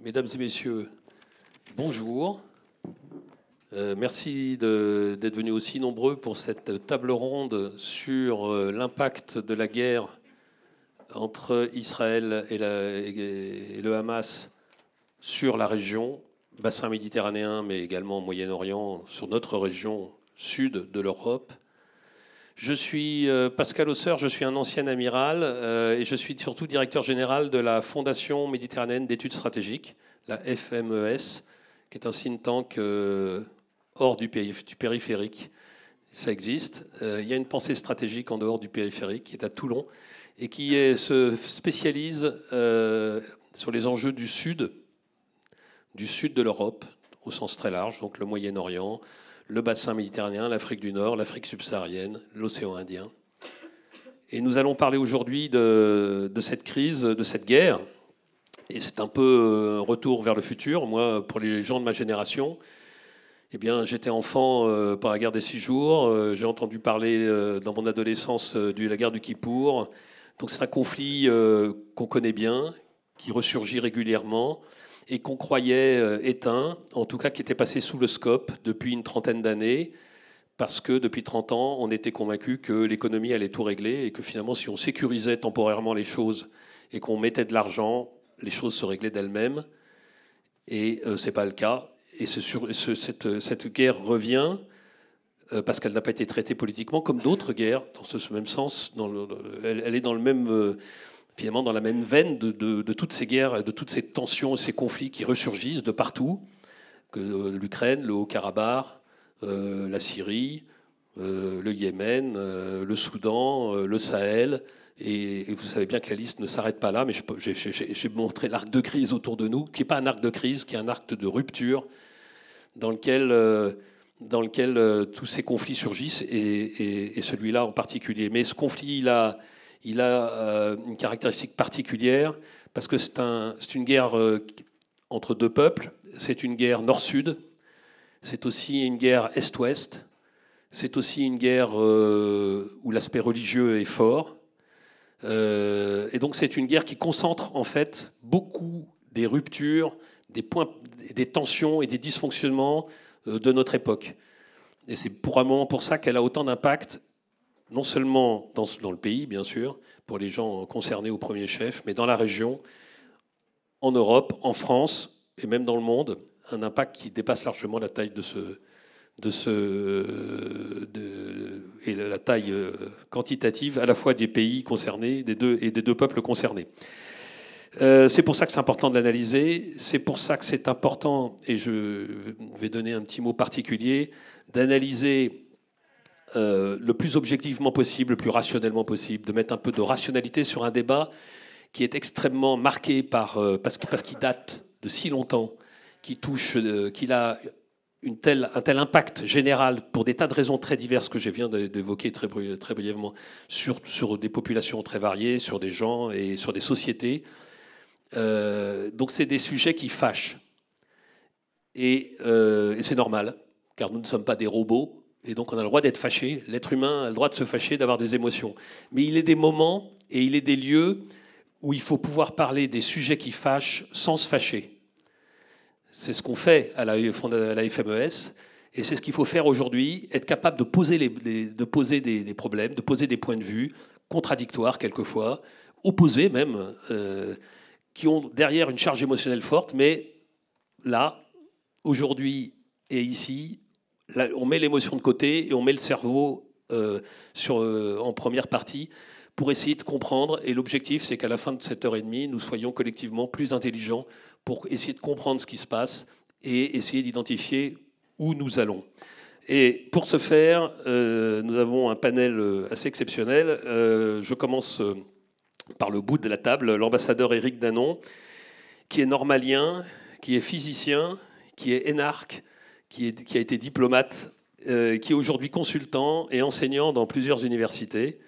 Mesdames et messieurs, bonjour. Euh, merci d'être venus aussi nombreux pour cette table ronde sur euh, l'impact de la guerre entre Israël et, et, le Hamas sur la région, bassin méditerranéen, mais également Moyen-Orient, sur notre région sud de l'Europe. Je suis euh, Pascal Osseur, je suis un ancien amiral euh, et je suis surtout directeur général de la Fondation méditerranéenne d'études stratégiques, la FMES, qui est un think tank euh, hors du, périphérique. Ça existe. Il y a une pensée stratégique en dehors du périphérique qui est à Toulon et qui se spécialise sur les enjeux du sud, du sud de l'Europe, au sens très large, donc le Moyen-Orient, le bassin méditerranéen, l'Afrique du Nord, l'Afrique subsaharienne, l'océan Indien. Et nous allons parler aujourd'hui de, cette crise, de cette guerre. Et c'est un peu un retour vers le futur. Moi, pour les gens de ma génération, eh bien, j'étais enfant euh, par la guerre des six jours. Euh, j'ai entendu parler euh, dans mon adolescence de la guerre du Kippour. Donc c'est un conflit qu'on connaît bien, qui ressurgit régulièrement et qu'on croyait euh, éteint, en tout cas qui était passé sous le scope depuis une trentaine d'années, parce que depuis 30 ans, on était convaincu que l'économie allait tout régler et que finalement, si on sécurisait temporairement les choses et qu'on mettait de l'argent, les choses se réglaient d'elles-mêmes. Et euh, ce n'est pas le cas. Et cette, guerre revient euh, parce qu'elle n'a pas été traitée politiquement comme d'autres guerres, dans ce, même sens. elle, est dans le même finalement dans la même veine de, toutes ces guerres, de toutes ces tensions et ces conflits qui ressurgissent de partout, que euh, l'Ukraine, le Haut-Karabakh, euh, la Syrie, euh, le Yémen, le Soudan, le Sahel. Et, vous savez bien que la liste ne s'arrête pas là, mais j'ai montré l'arc de crise autour de nous, qui n'est pas un arc de crise, qui est un arc de rupture dans lequel, dans lequel tous ces conflits surgissent, et, et celui-là en particulier. Mais ce conflit-là, il a euh, une caractéristique particulière parce que c'est une guerre euh, entre deux peuples, c'est une guerre nord-sud, c'est aussi une guerre est-ouest, c'est aussi une guerre euh, où l'aspect religieux est fort. et donc c'est une guerre qui concentre en fait beaucoup des ruptures, des, points, des tensions et des dysfonctionnements de notre époque. Et c'est moment pour ça qu'elle a autant d'impact non seulement dans, dans, le pays, bien sûr, pour les gens concernés au premier chef, mais dans la région, en Europe, en France et même dans le monde, un impact qui dépasse largement la taille de ce. De ce et la taille euh, quantitative à la fois des pays concernés des deux, et des deux peuples concernés. Euh, c'est pour ça que c'est important de l'analyser, c'est pour ça que c'est important, et je vais donner un petit mot particulier, d'analyser euh, le plus objectivement possible, le plus rationnellement possible, de mettre un peu de rationalité sur un débat qui est extrêmement marqué par, euh, parce qu'il parce qu'il date de si longtemps, qui touche, euh, qu'il a une telle, un tel impact général pour des tas de raisons très diverses que je viens d'évoquer très, très brièvement sur, sur des populations très variées, sur des gens et sur des sociétés. donc c'est des sujets qui fâchent. et c'est normal, car nous ne sommes pas des robots, et donc on a le droit d'être fâché. L'être humain a le droit de se fâcher, d'avoir des émotions. Mais il est des moments et il est des lieux où il faut pouvoir parler des sujets qui fâchent sans se fâcher. C'est ce qu'on fait à la, FMES. Et c'est ce qu'il faut faire aujourd'hui, être capable de poser, des, problèmes, de poser des points de vue contradictoires quelquefois, opposés même, euh, qui ont derrière une charge émotionnelle forte, mais là, aujourd'hui et ici, on met l'émotion de côté et on met le cerveau euh, sur, euh, en première partie pour essayer de comprendre. Et l'objectif, c'est qu'à la fin de cette heure et demie, nous soyons collectivement plus intelligents pour essayer de comprendre ce qui se passe et essayer d'identifier où nous allons. Et pour ce faire, euh, nous avons un panel assez exceptionnel. je commence par le bout de la table, l'ambassadeur Éric Danon, qui est normalien, qui est physicien, qui est énarque, qui, a été diplomate, euh, qui est aujourd'hui consultant et enseignant dans plusieurs universités,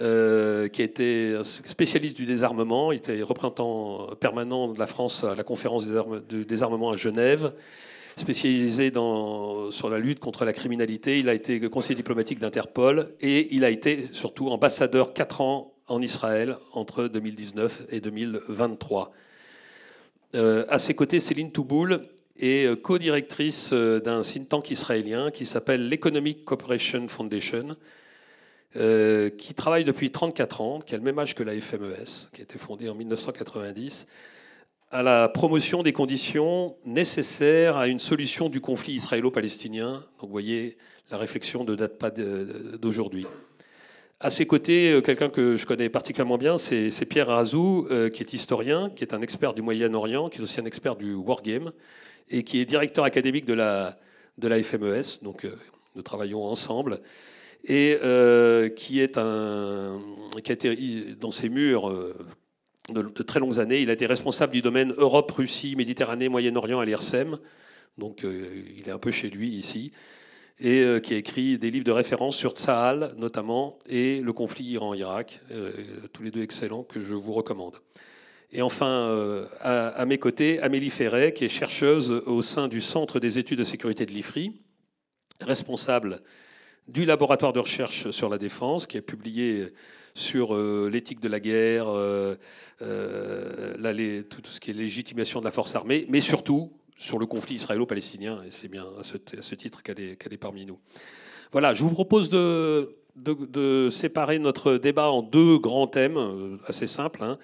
euh, qui a été spécialiste du désarmement, il était représentant permanent de la France à la conférence des du désarmement à Genève, spécialisé dans, sur la lutte contre la criminalité, il a été conseiller diplomatique d'Interpol et il a été surtout ambassadeur 4 ans en Israël entre 2019 et 2023. Euh, à ses côtés, Céline Touboul et euh, co-directrice euh, d'un think tank israélien qui s'appelle l'Economic Cooperation Foundation, euh, qui travaille depuis 34 ans, qui a le même âge que la FMES, qui a été fondée en 1990, à la promotion des conditions nécessaires à une solution du conflit israélo-palestinien. Donc vous voyez, la réflexion ne date pas d'aujourd'hui. À ses côtés, quelqu'un que je connais particulièrement bien, c'est Pierre Razou, qui est historien, qui est un expert du Moyen-Orient, qui est aussi un expert du wargame et qui est directeur académique de la, de la FMES, donc euh, nous travaillons ensemble, et euh, qui, est un, qui a été dans ses murs euh, de, très longues années. Il a été responsable du domaine Europe, Russie, Méditerranée, Moyen-Orient à l'IRSEM, donc il est un peu chez lui ici, et qui a écrit des livres de référence sur Tsahal notamment, et le conflit Iran-Irak, tous les deux excellents que je vous recommande. Et enfin, euh, à, mes côtés, Amélie Ferret, qui est chercheuse au sein du Centre des études de sécurité de l'IFRI, responsable du laboratoire de recherche sur la défense, qui a publié sur euh, l'éthique de la guerre, euh, tout, ce qui est légitimation de la force armée, mais surtout sur le conflit israélo-palestinien. Et c'est bien à ce, titre qu'elle est, est, parmi nous. Voilà, je vous propose de, de, séparer notre débat en deux grands thèmes, assez simples. Hein.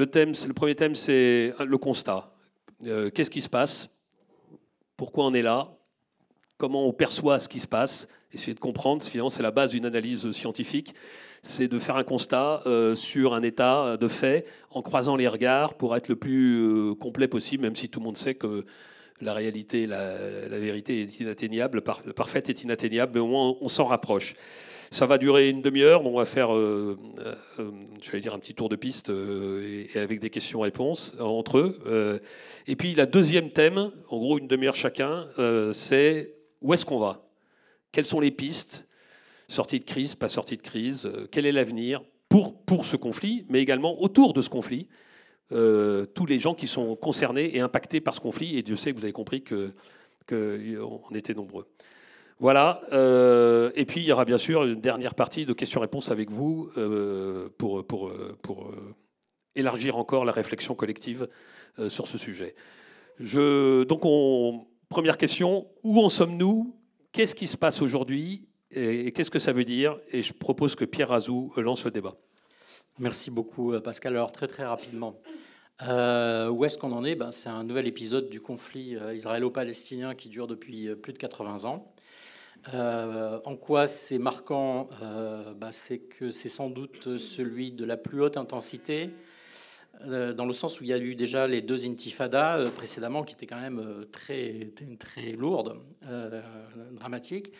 Le, le premier thème, c'est euh, le constat. Euh, qu'est-ce qui se passe Pourquoi on est là Comment on perçoit ce qui se passe Essayer de comprendre, c'est la base d'une analyse scientifique. C'est de faire un constat euh, sur un état de fait en croisant les regards pour être le plus complet possible, même si tout le monde sait que la réalité, la, vérité est inatteignable, par, parfaite est inatteignable, mais au moins on s'en rapproche. Ça va durer une demi-heure. on va faire, euh, euh, je vais dire, un petit tour de piste euh, et, avec des questions-réponses entre eux. et puis la deuxième thème, en gros une demi-heure chacun, c'est où est-ce qu'on va Quelles sont les pistes Sortie de crise, pas sortie de crise Quel est l'avenir pour, pour ce conflit, mais également autour de ce conflit tous les gens qui sont concernés et impactés par ce conflit. Et Dieu sait que vous avez compris que qu'on était nombreux. Voilà. Euh, et puis, il y aura bien sûr une dernière partie de questions-réponses avec vous euh, pour, pour, euh, élargir encore la réflexion collective sur ce sujet. Je, donc, on, première question où en sommes-nous Qu'est-ce qui se passe aujourd'hui et, qu'est-ce que ça veut dire Et je propose que Pierre Azou lance le débat. Merci beaucoup, Pascal. Alors, très, très rapidement. où est-ce qu'on en est ben, C'est un nouvel épisode du conflit israélo-palestinien qui dure depuis plus de 80 ans. Euh, en quoi c'est marquant euh, bah, C'est que c'est sans doute celui de la plus haute intensité, euh, dans le sens où il y a eu déjà les deux intifadas précédemment, qui étaient quand même très, très lourdes, dramatiques.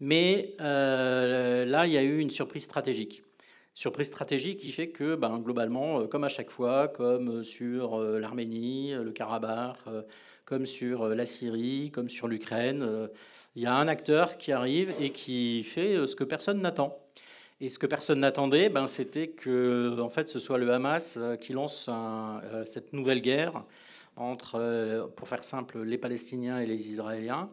Mais là, il y a eu une surprise stratégique. Surprise stratégique qui fait que, ben, globalement, comme à chaque fois, comme sur l'Arménie, le Karabakh, comme sur euh, la Syrie, comme sur l'Ukraine. Euh, il y a un acteur qui arrive et qui fait euh, ce que personne n'attend. Et ce que personne n'attendait, ben, c'était que en fait, ce soit le Hamas qui lance cette nouvelle guerre entre, pour faire simple, les Palestiniens et les Israéliens.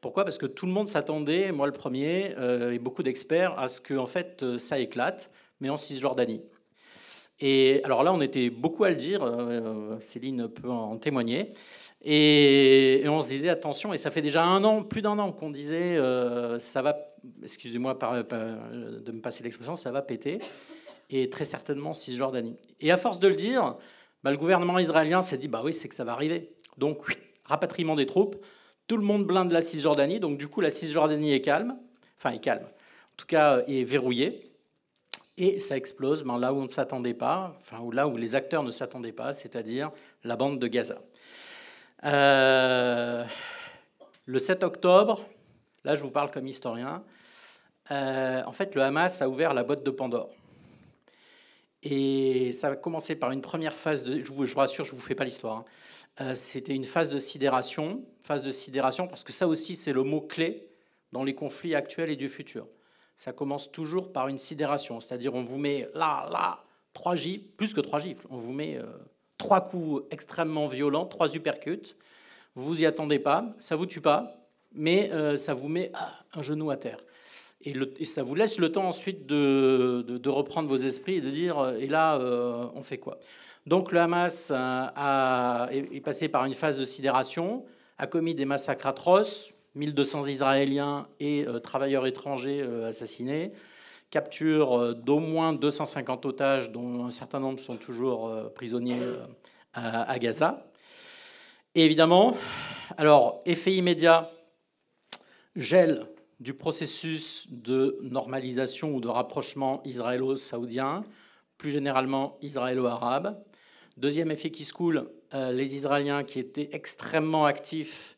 Pourquoi Parce que tout le monde s'attendait, moi le premier, et beaucoup d'experts, à ce que en fait ça éclate, mais en Cisjordanie. Et alors là, on était beaucoup à le dire, euh, Céline peut en témoigner. Et, on se disait, attention, et ça fait déjà un an, plus d'un an qu'on disait, euh, ça va, excusez-moi euh, de me passer l'expression, ça va péter. Et très certainement Cisjordanie. Et à force de le dire, bah, le gouvernement israélien s'est dit, bah oui, c'est que ça va arriver. Donc, rapatriement des troupes, tout le monde blinde la Cisjordanie. Donc, du coup, la Cisjordanie est calme, enfin, est calme, en tout cas, est verrouillée et ça explose ben, là où on ne s'attendait pas, enfin ou là où les acteurs ne s'attendaient pas, c'est-à-dire la bande de Gaza. Euh, le 7 octobre, là je vous parle comme historien, euh, en fait le Hamas a ouvert la botte de Pandore. Et ça a commencé par une première phase de. Je vous, rassure, je ne vous fais pas l'histoire. Hein. Euh, c'était une phase de sidération. Phase de sidération, parce que ça aussi, c'est le mot clé dans les conflits actuels et du futur ça commence toujours par une sidération. C'est-à-dire, on vous met là, là, trois gifles, plus que trois gifles. On vous met euh, trois coups extrêmement violents, trois uppercuts. Vous vous y attendez pas, ça vous tue pas, mais euh, ça vous met ah, un genou à terre. Et, et, ça vous laisse le temps ensuite de, de, reprendre vos esprits et de dire, euh, et là, on fait quoi Donc le Hamas a, est passé par une phase de sidération, a commis des massacres atroces, 1200 Israéliens et euh, travailleurs étrangers euh, assassinés, capture euh, d'au moins 250 otages, dont un certain nombre sont toujours prisonniers à, Gaza. Et évidemment, alors, effet immédiat, gel du processus de normalisation ou de rapprochement israélo-saoudien, plus généralement israélo-arabe. Deuxième effet qui se coule, les Israéliens qui étaient extrêmement actifs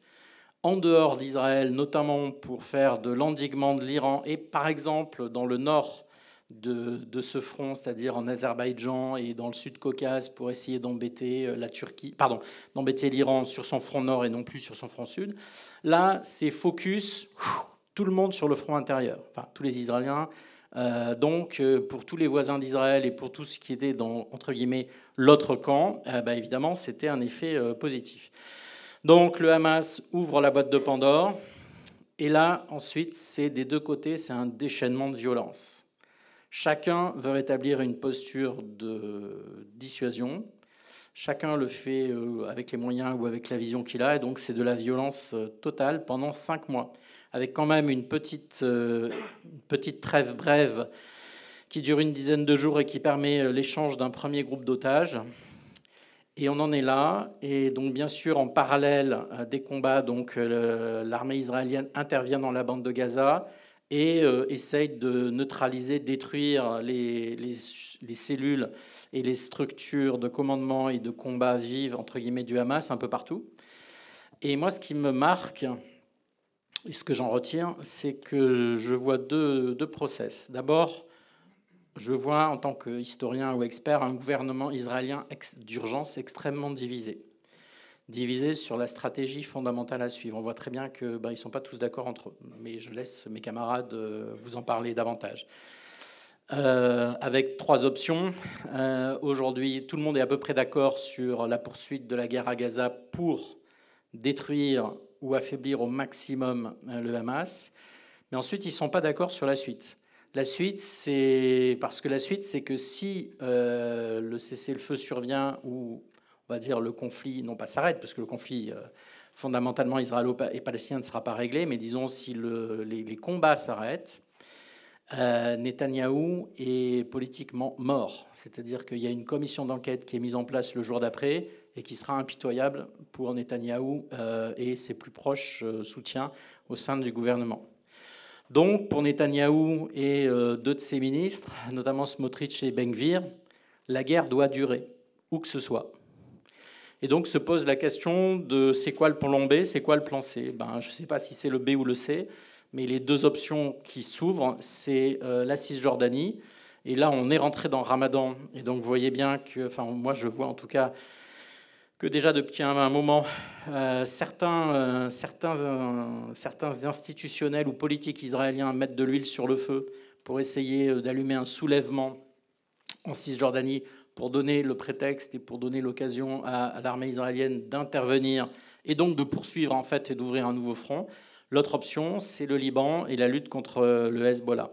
en dehors d'Israël, notamment pour faire de l'endiguement de l'Iran et par exemple dans le nord de, ce front, c'est-à-dire en Azerbaïdjan et dans le sud Caucase pour essayer d'embêter euh, la Turquie, pardon, d'embêter l'Iran sur son front nord et non plus sur son front sud. Là, c'est focus tout le monde sur le front intérieur, enfin tous les Israéliens. Euh, donc, euh, pour tous les voisins d'Israël et pour tout ce qui était dans, entre guillemets, l'autre camp, bah, évidemment, c'était un effet positif. Donc le Hamas ouvre la boîte de Pandore. Et là, ensuite, c'est des deux côtés, c'est un déchaînement de violence. Chacun veut rétablir une posture de dissuasion. Chacun le fait euh, avec les moyens ou avec la vision qu'il a. Et donc, c'est de la violence euh, totale pendant cinq mois, avec quand même une petite, euh, petite trêve brève qui dure une dizaine de jours et qui permet l'échange d'un premier groupe d'otages. Et on en est là. Et donc, bien sûr, en parallèle euh, des combats, donc euh, l'armée israélienne intervient dans la bande de Gaza et euh, essaye de neutraliser, détruire les, les, cellules et les structures de commandement et de combat vives entre guillemets du Hamas un peu partout. Et moi, ce qui me marque et ce que j'en retiens, c'est que je vois deux, deux process. D'abord, je vois en tant qu'historien ou expert un gouvernement israélien d'urgence extrêmement divisé. Divisé sur la stratégie fondamentale à suivre. On voit très bien qu'ils ben, ne sont pas tous d'accord entre eux, mais je laisse mes camarades euh, vous en parler davantage. Euh, avec trois options. Euh, aujourd'hui, tout le monde est à peu près d'accord sur la poursuite de la guerre à Gaza pour détruire ou affaiblir au maximum le Hamas. Mais ensuite, ils ne sont pas d'accord sur la suite. La suite, c'est parce que la suite, c'est que si euh, le cessez-le-feu survient ou on va dire le conflit, non pas s'arrête, parce que le conflit euh, fondamentalement israélo et palestinien ne sera pas réglé, mais disons si les, combats s'arrêtent, euh, Netanyahou est politiquement mort. C'est-à-dire qu'il y a une commission d'enquête qui est mise en place le jour d'après et qui sera impitoyable pour Netanyahou euh, et ses plus proches soutiens au sein du gouvernement. Donc, pour Netanyahou et deux de ses ministres, notamment Smotrich et Ben-Gvir, la guerre doit durer, où que ce soit. Et donc se pose la question de c'est quoi le plan B, c'est quoi le plan C ben, Je ne sais pas si c'est le B ou le C, mais les deux options qui s'ouvrent, c'est euh, la Cisjordanie. Et là, on est rentré dans Ramadan. Et donc, vous voyez bien que, enfin, moi, je vois en tout cas que déjà depuis un, moment, euh, euh, euh, certains, institutionnels ou politiques israéliens mettent de l'huile sur le feu pour essayer d'allumer un soulèvement en Cisjordanie pour donner le prétexte et pour donner l'occasion à, à l'armée israélienne d'intervenir et donc de poursuivre en fait et d'ouvrir un nouveau front. L'autre option, c'est le Liban et la lutte contre le Hezbollah.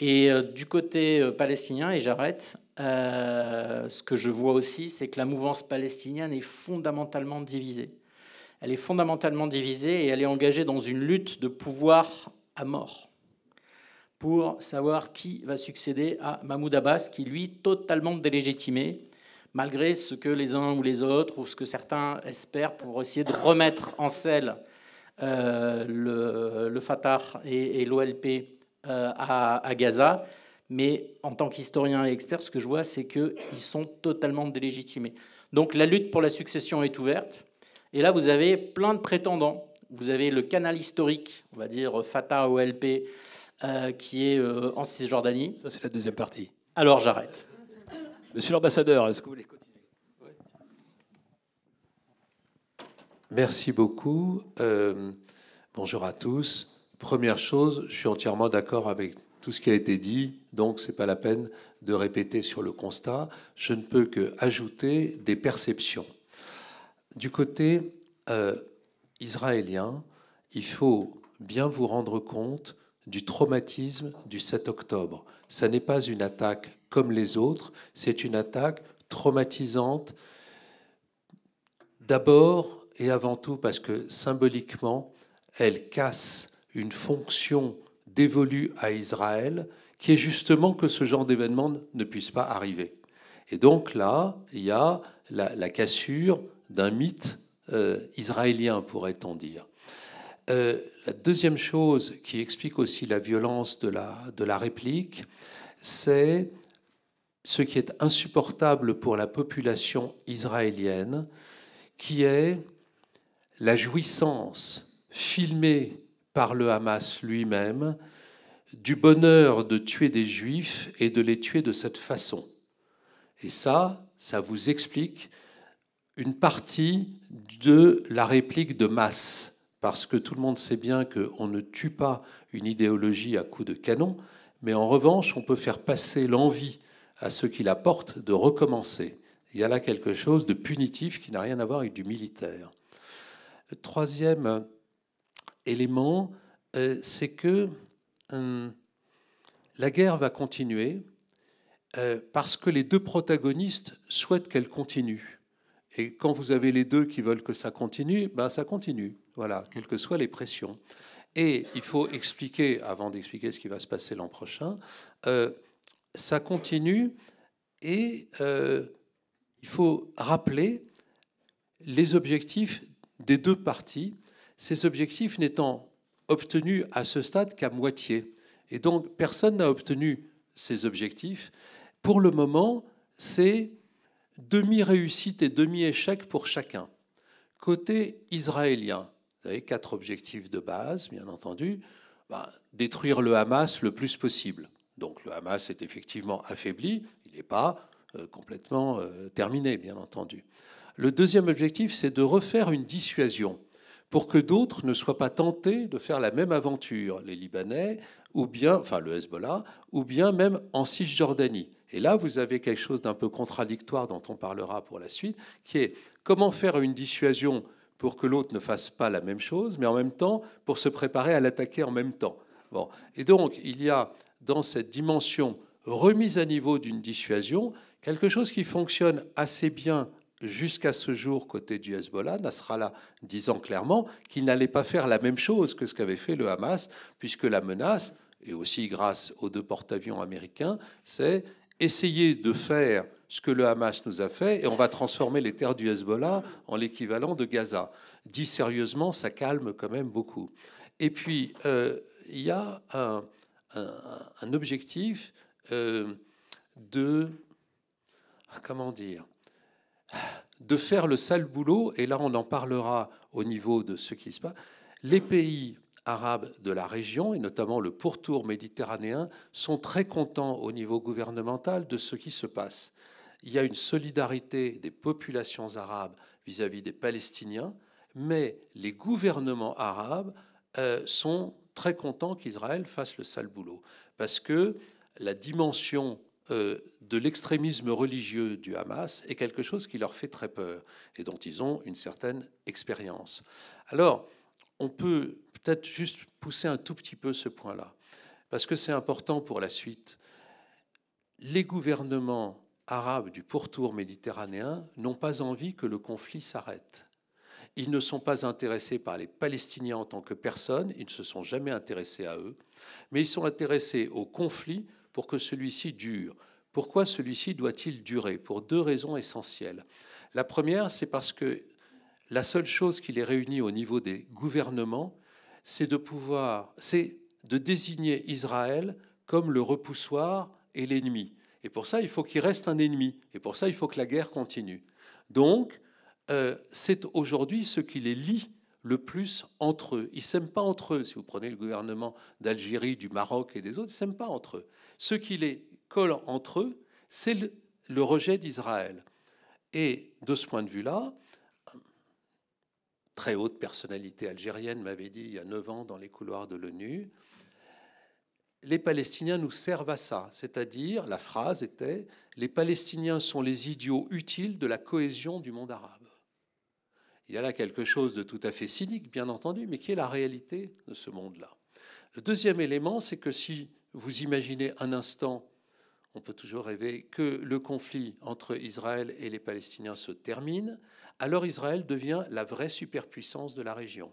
Et euh, du côté euh, palestinien, et j'arrête, euh, ce que je vois aussi, c'est que la mouvance palestinienne est fondamentalement divisée. Elle est fondamentalement divisée et elle est engagée dans une lutte de pouvoir à mort pour savoir qui va succéder à Mahmoud Abbas, qui lui, totalement délégitimé, malgré ce que les uns ou les autres, ou ce que certains espèrent pour essayer de remettre en selle le, Fatah et l'OLP euh, à, Gaza. Mais en tant qu'historien et expert, ce que je vois, c'est qu'ils sont totalement délégitimés. Donc la lutte pour la succession est ouverte. Et là, vous avez plein de prétendants. Vous avez le canal historique, on va dire Fatah OLP, euh, qui est euh, en Cisjordanie. Ça, c'est la deuxième partie. Alors j'arrête. Monsieur l'ambassadeur, est-ce que vous voulez continuer Merci beaucoup. Euh, bonjour à tous. Première chose, je suis entièrement d'accord avec tout ce qui a été dit, donc ce n'est pas la peine de répéter sur le constat. Je ne peux que ajouter des perceptions. Du côté euh, israélien, il faut bien vous rendre compte du traumatisme du 7 octobre. Ça n'est pas une attaque comme les autres, c'est une attaque traumatisante d'abord et avant tout parce que symboliquement, elle casse une fonction dévolue à Israël, qui est justement que ce genre d'événement ne puisse pas arriver. Et donc là, il y a la, cassure d'un mythe euh, israélien, pourrait-on dire. Euh, la deuxième chose qui explique aussi la violence de la, de la réplique, c'est ce qui est insupportable pour la population israélienne, qui est la jouissance filmée par le Hamas lui-même du bonheur de tuer des juifs et de les tuer de cette façon. Et ça, ça vous explique une partie de la réplique de masse, parce que tout le monde sait bien qu'on ne tue pas une idéologie à coups de canon, mais en revanche, on peut faire passer l'envie à ceux qui la portent de recommencer. Il y a là quelque chose de punitif qui n'a rien à voir avec du militaire. Le troisième élément, euh, c'est que euh, la guerre va continuer euh, parce que les deux protagonistes souhaitent qu'elle continue. Et quand vous avez les deux qui veulent que ça continue, ben ça continue, voilà, quelles que soient les pressions. Et il faut expliquer, avant d'expliquer ce qui va se passer l'an prochain, ça continue et il faut rappeler les objectifs des deux parties ces objectifs n'étant obtenus à ce stade qu'à moitié. Et donc, personne n'a obtenu ces objectifs. Pour le moment, c'est demi-réussite et demi-échec pour chacun. Côté israélien, vous avez quatre objectifs de base, bien entendu. Ben, détruire le Hamas le plus possible. Donc le Hamas est effectivement affaibli, il n'est pas euh, complètement euh, terminé, bien entendu. Le deuxième objectif, c'est de refaire une dissuasion pour que d'autres ne soient pas tentés de faire la même aventure, les Libanais, ou bien, enfin le Hezbollah, ou bien même en Cisjordanie. Et là, vous avez quelque chose d'un peu contradictoire dont on parlera pour la suite, qui est comment faire une dissuasion pour que l'autre ne fasse pas la même chose, mais en même temps pour se préparer à l'attaquer en même temps. Et donc, il y a dans cette dimension remise à niveau d'une dissuasion quelque chose qui fonctionne assez bien jusqu'à ce jour côté du Hezbollah, Nasrallah disant clairement qu'il n'allait pas faire la même chose que ce qu'avait fait le Hamas, puisque la menace, et aussi grâce aux deux porte-avions américains, c'est essayer de faire ce que le Hamas nous a fait et on va transformer les terres du Hezbollah en l'équivalent de Gaza. Dit sérieusement, ça calme quand même beaucoup. Et puis, euh, il y a un, objectif euh, de... Comment dire de faire le sale boulot, et là on en parlera au niveau de ce qui se passe, les pays arabes de la région, et notamment le pourtour méditerranéen, sont très contents au niveau gouvernemental de ce qui se passe. Il y a une solidarité des populations arabes vis-à-vis des Palestiniens, mais les gouvernements arabes euh, sont très contents qu'Israël fasse le sale boulot, parce que la dimension euh, de l'extrémisme religieux du Hamas est quelque chose qui leur fait très peur et dont ils ont une certaine expérience. Alors, on peut peut-être juste pousser un tout petit peu ce point-là, parce que c'est important pour la suite. Les gouvernements arabes du pourtour méditerranéen n'ont pas envie que le conflit s'arrête. Ils ne sont pas intéressés par les Palestiniens en tant que personnes, ils ne se sont jamais intéressés à eux, mais ils sont intéressés au conflit pour que celui-ci dure. Pourquoi celui-ci doit-il durer Pour deux raisons essentielles. La première, c'est parce que la seule chose qui les réunit au niveau des gouvernements, c'est de pouvoir, c'est de désigner Israël comme le repoussoir et l'ennemi. Et pour ça, il faut qu'il reste un ennemi. Et pour ça, il faut que la guerre continue. Donc, euh, c'est aujourd'hui ce qui les lie le plus entre eux. Ils s'aiment pas entre eux. Si vous prenez le gouvernement d'Algérie, du Maroc et des autres, ils s'aiment pas entre eux. Ce qui les colle entre eux, c'est le, rejet d'Israël. Et de ce point de vue-là, très haute personnalité algérienne m'avait dit il y a neuf ans dans les couloirs de l'ONU, les Palestiniens nous servent à ça, c'est-à-dire, la phrase était, les Palestiniens sont les idiots utiles de la cohésion du monde arabe. Il y a là quelque chose de tout à fait cynique, bien entendu, mais qui est la réalité de ce monde-là. Le deuxième élément, c'est que si vous imaginez un instant, on peut toujours rêver, que le conflit entre Israël et les Palestiniens se termine, alors Israël devient la vraie superpuissance de la région.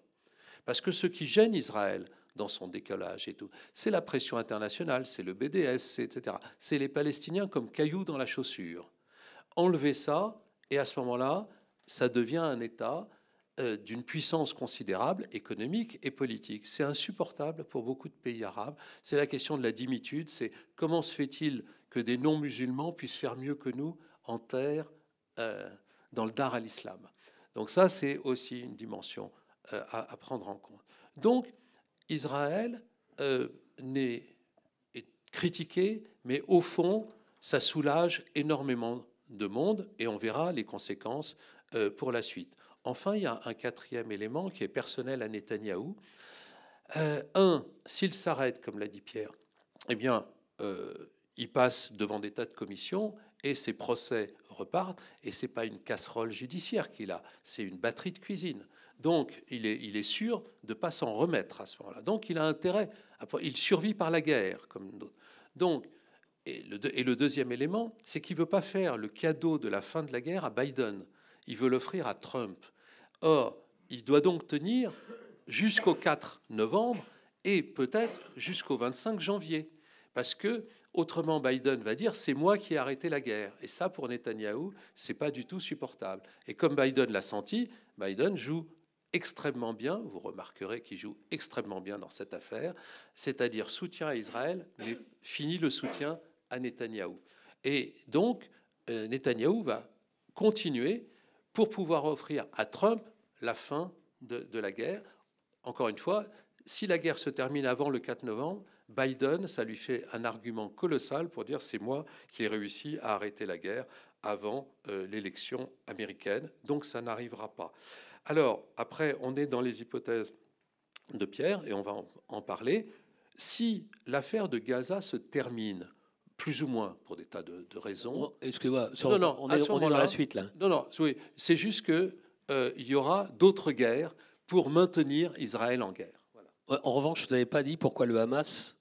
Parce que ce qui gêne Israël dans son décollage et tout, c'est la pression internationale, c'est le BDS, etc. C'est les Palestiniens comme cailloux dans la chaussure. Enlevez ça, et à ce moment-là, ça devient un État euh, d'une puissance considérable économique et politique. C'est insupportable pour beaucoup de pays arabes. C'est la question de la dimitude. C'est comment se fait-il que des non-musulmans puissent faire mieux que nous en terre, euh, dans le dar à l'islam. Donc ça, c'est aussi une dimension euh, à, prendre en compte. Donc, Israël est critiqué, mais au fond, ça soulage énormément de monde et on verra les conséquences euh, pour la suite. Enfin, il y a un quatrième élément qui est personnel à Netanyahou. Euh, un, s'il s'arrête, comme l'a dit Pierre, eh bien, euh, il passe devant des tas de commissions et ses procès repartent. Et c'est pas une casserole judiciaire qu'il a, c'est une batterie de cuisine. Donc, il est, il est sûr de ne pas s'en remettre à ce moment-là. Donc, il a intérêt. il survit par la guerre, comme d'autres. Donc, et le, et le, deuxième élément, c'est qu'il ne veut pas faire le cadeau de la fin de la guerre à Biden il veut l'offrir à Trump. Or, il doit donc tenir jusqu'au 4 novembre et peut-être jusqu'au 25 janvier. Parce que, autrement, Biden va dire c'est moi qui ai arrêté la guerre. Et ça, pour Netanyahou, c'est pas du tout supportable. Et comme Biden l'a senti, Biden joue extrêmement bien, vous remarquerez qu'il joue extrêmement bien dans cette affaire, c'est-à-dire soutien à Israël, mais fini le soutien à Netanyahou. Et donc, euh, Netanyahou va continuer pour pouvoir offrir à Trump la fin de, la guerre. Encore une fois, si la guerre se termine avant le 4 novembre, Biden, ça lui fait un argument colossal pour dire c'est moi qui ai réussi à arrêter la guerre avant euh, l'élection américaine, donc ça n'arrivera pas. Alors, après, on est dans les hypothèses de Pierre, et on va en parler. Si l'affaire de Gaza se termine plus ou moins pour des tas de, raisons. Oh, Excusez-moi, on, est, on dans la suite là. Non, non, c'est juste qu'il euh, y aura d'autres guerres pour maintenir Israël en guerre. En revanche, je n'avez pas dit pourquoi le Hamas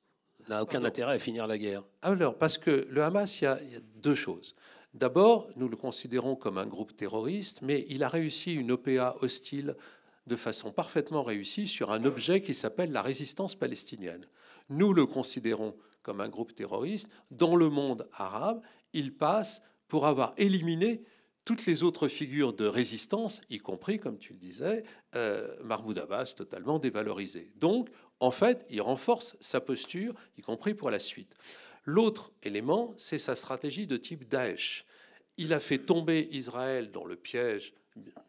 n'a aucun ah, intérêt à finir la guerre. Alors, parce que le Hamas, il y, il y a deux choses. D'abord, nous le considérons comme un groupe terroriste, mais il a réussi une OPA hostile de façon parfaitement réussie sur un objet qui s'appelle la résistance palestinienne. Nous le considérons comme un groupe terroriste, dans le monde arabe, il passe pour avoir éliminé toutes les autres figures de résistance, y compris, comme tu le disais, euh, Mahmoud Abbas totalement dévalorisé. Donc, en fait, il renforce sa posture, y compris pour la suite. L'autre élément, c'est sa stratégie de type Daesh. Il a fait tomber Israël dans le piège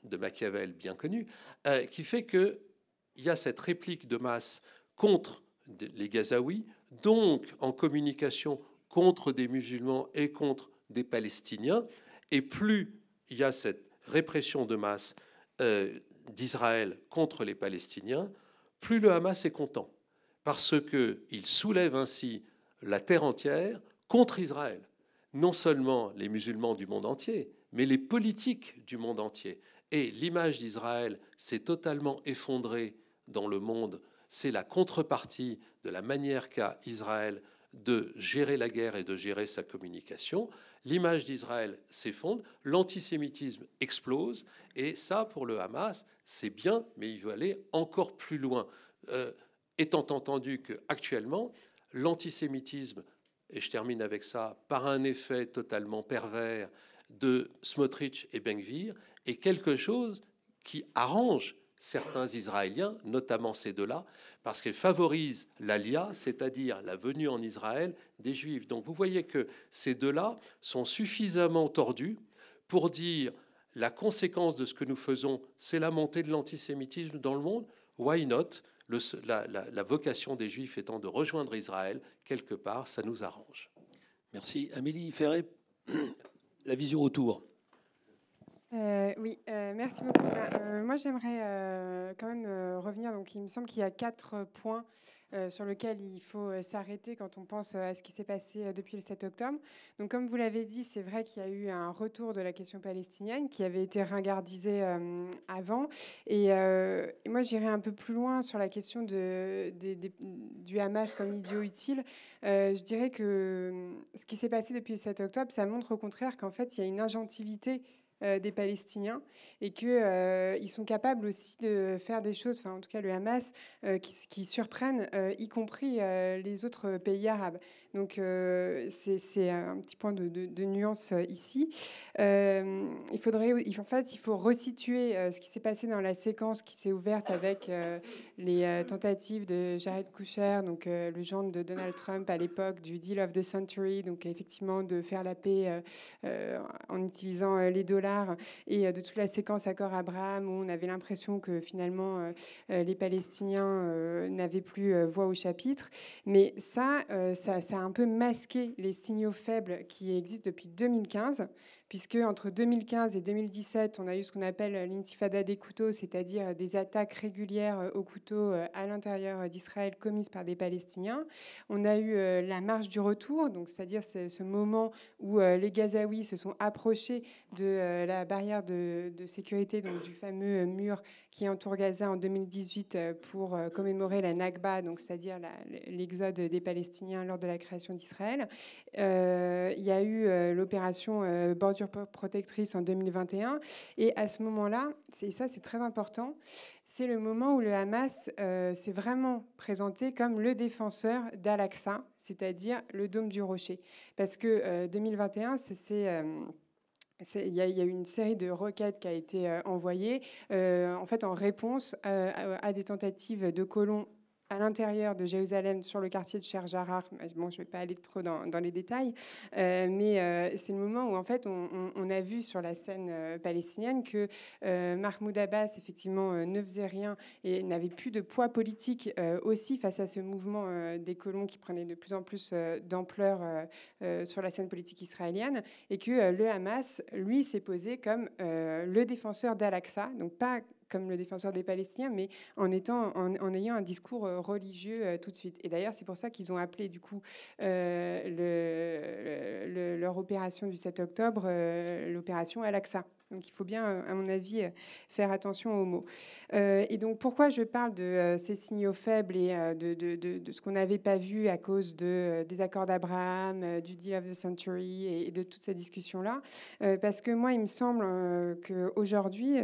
de Machiavel bien connu, euh, qui fait qu'il y a cette réplique de masse contre les Gazaouis, donc en communication contre des musulmans et contre des Palestiniens. Et plus il y a cette répression de masse euh, d'Israël contre les Palestiniens, plus le Hamas est content, parce qu'il soulève ainsi la terre entière contre Israël. Non seulement les musulmans du monde entier, mais les politiques du monde entier. Et l'image d'Israël s'est totalement effondrée dans le monde c'est la contrepartie de la manière qu'a Israël de gérer la guerre et de gérer sa communication. L'image d'Israël s'effondre, l'antisémitisme explose, et ça, pour le Hamas, c'est bien, mais il veut aller encore plus loin, euh, étant entendu qu'actuellement, l'antisémitisme, et je termine avec ça, par un effet totalement pervers de Smotrich et Ben-Gvir, est quelque chose qui arrange certains Israéliens, notamment ces deux-là, parce qu'ils favorisent l'alia, c'est-à-dire la venue en Israël des Juifs. Donc vous voyez que ces deux-là sont suffisamment tordus pour dire la conséquence de ce que nous faisons, c'est la montée de l'antisémitisme dans le monde. Why not la, la, vocation des Juifs étant de rejoindre Israël, quelque part, ça nous arrange. Merci. Amélie Ferré, la vision autour. Euh, oui, euh, merci beaucoup. Bah, euh, moi, j'aimerais quand même revenir. Donc, il me semble qu'il y a quatre points sur lesquels il faut s'arrêter quand on pense à ce qui s'est passé depuis le 7 octobre. Donc, comme vous l'avez dit, c'est vrai qu'il y a eu un retour de la question palestinienne qui avait été ringardisée avant. Et, moi, j'irai un peu plus loin sur la question de, du Hamas comme idiot utile. je dirais que ce qui s'est passé depuis le 7 octobre, ça montre au contraire qu'en fait, il y a une ingentivité euh, des Palestiniens et qu'ils euh, ils sont capables aussi de faire des choses, enfin en tout cas le Hamas, euh, qui, surprennent, y compris les autres pays arabes. Donc euh, c'est un petit point de, nuance euh, ici. Euh, il faudrait, en fait, il faut resituer ce qui s'est passé dans la séquence qui s'est ouverte avec les tentatives de Jared Kushner, donc le gendre de Donald Trump à l'époque du Deal of the Century, donc effectivement de faire la paix en utilisant les dollars et de toute la séquence accord Abraham où on avait l'impression que finalement les Palestiniens n'avaient plus voix au chapitre. Mais ça, ça, ça a un peu masquer les signaux faibles qui existent depuis 2015 puisque entre 2015 et 2017, on a eu ce qu'on appelle euh, l'intifada des couteaux, c'est-à-dire euh, des attaques régulières euh, aux couteaux à l'intérieur d'Israël commises par des Palestiniens. On a eu la marche du retour, donc c'est-à-dire ce moment où les Gazaouis se sont approchés de la barrière de, sécurité, donc du fameux mur qui entoure Gaza en 2018 pour commémorer la Nakba, donc c'est-à-dire l'exode des Palestiniens lors de la création d'Israël. il y a eu l'opération Bordure protectrice en 2021. Et à ce moment-là, et ça c'est très important, c'est le moment où le Hamas euh, s'est vraiment présenté comme le défenseur d'Al-Aqsa, c'est-à-dire le dôme du rocher. Parce que 2021, euh, c'est... Euh, il y, a eu une série de requêtes qui a été envoyée en fait en réponse à des tentatives de colons à l'intérieur de Jérusalem, sur le quartier de Cher Bon, je ne vais pas aller trop dans, les détails, euh, mais euh, c'est le moment où, en fait, on, a vu sur la scène euh, palestinienne que Mahmoud Abbas, effectivement, ne faisait rien et n'avait plus de poids politique aussi face à ce mouvement des colons qui prenait de plus en plus d'ampleur sur la scène politique israélienne, et que le Hamas, lui, s'est posé comme le défenseur d'Al-Aqsa, donc pas comme le défenseur des Palestiniens, mais en, étant, en, ayant un discours euh, religieux euh, tout de suite. Et d'ailleurs, c'est pour ça qu'ils ont appelé du coup euh, leur opération du 7 octobre l'opération Al-Aqsa. Donc il faut bien, euh, à mon avis, euh, faire attention aux mots. Euh, et donc pourquoi je parle de ces signaux faibles et de, de, de, ce qu'on n'avait pas vu à cause de, des accords d'Abraham, du Deal of the Century et, de toutes ces discussions-là Parce que moi, il me semble qu'aujourd'hui,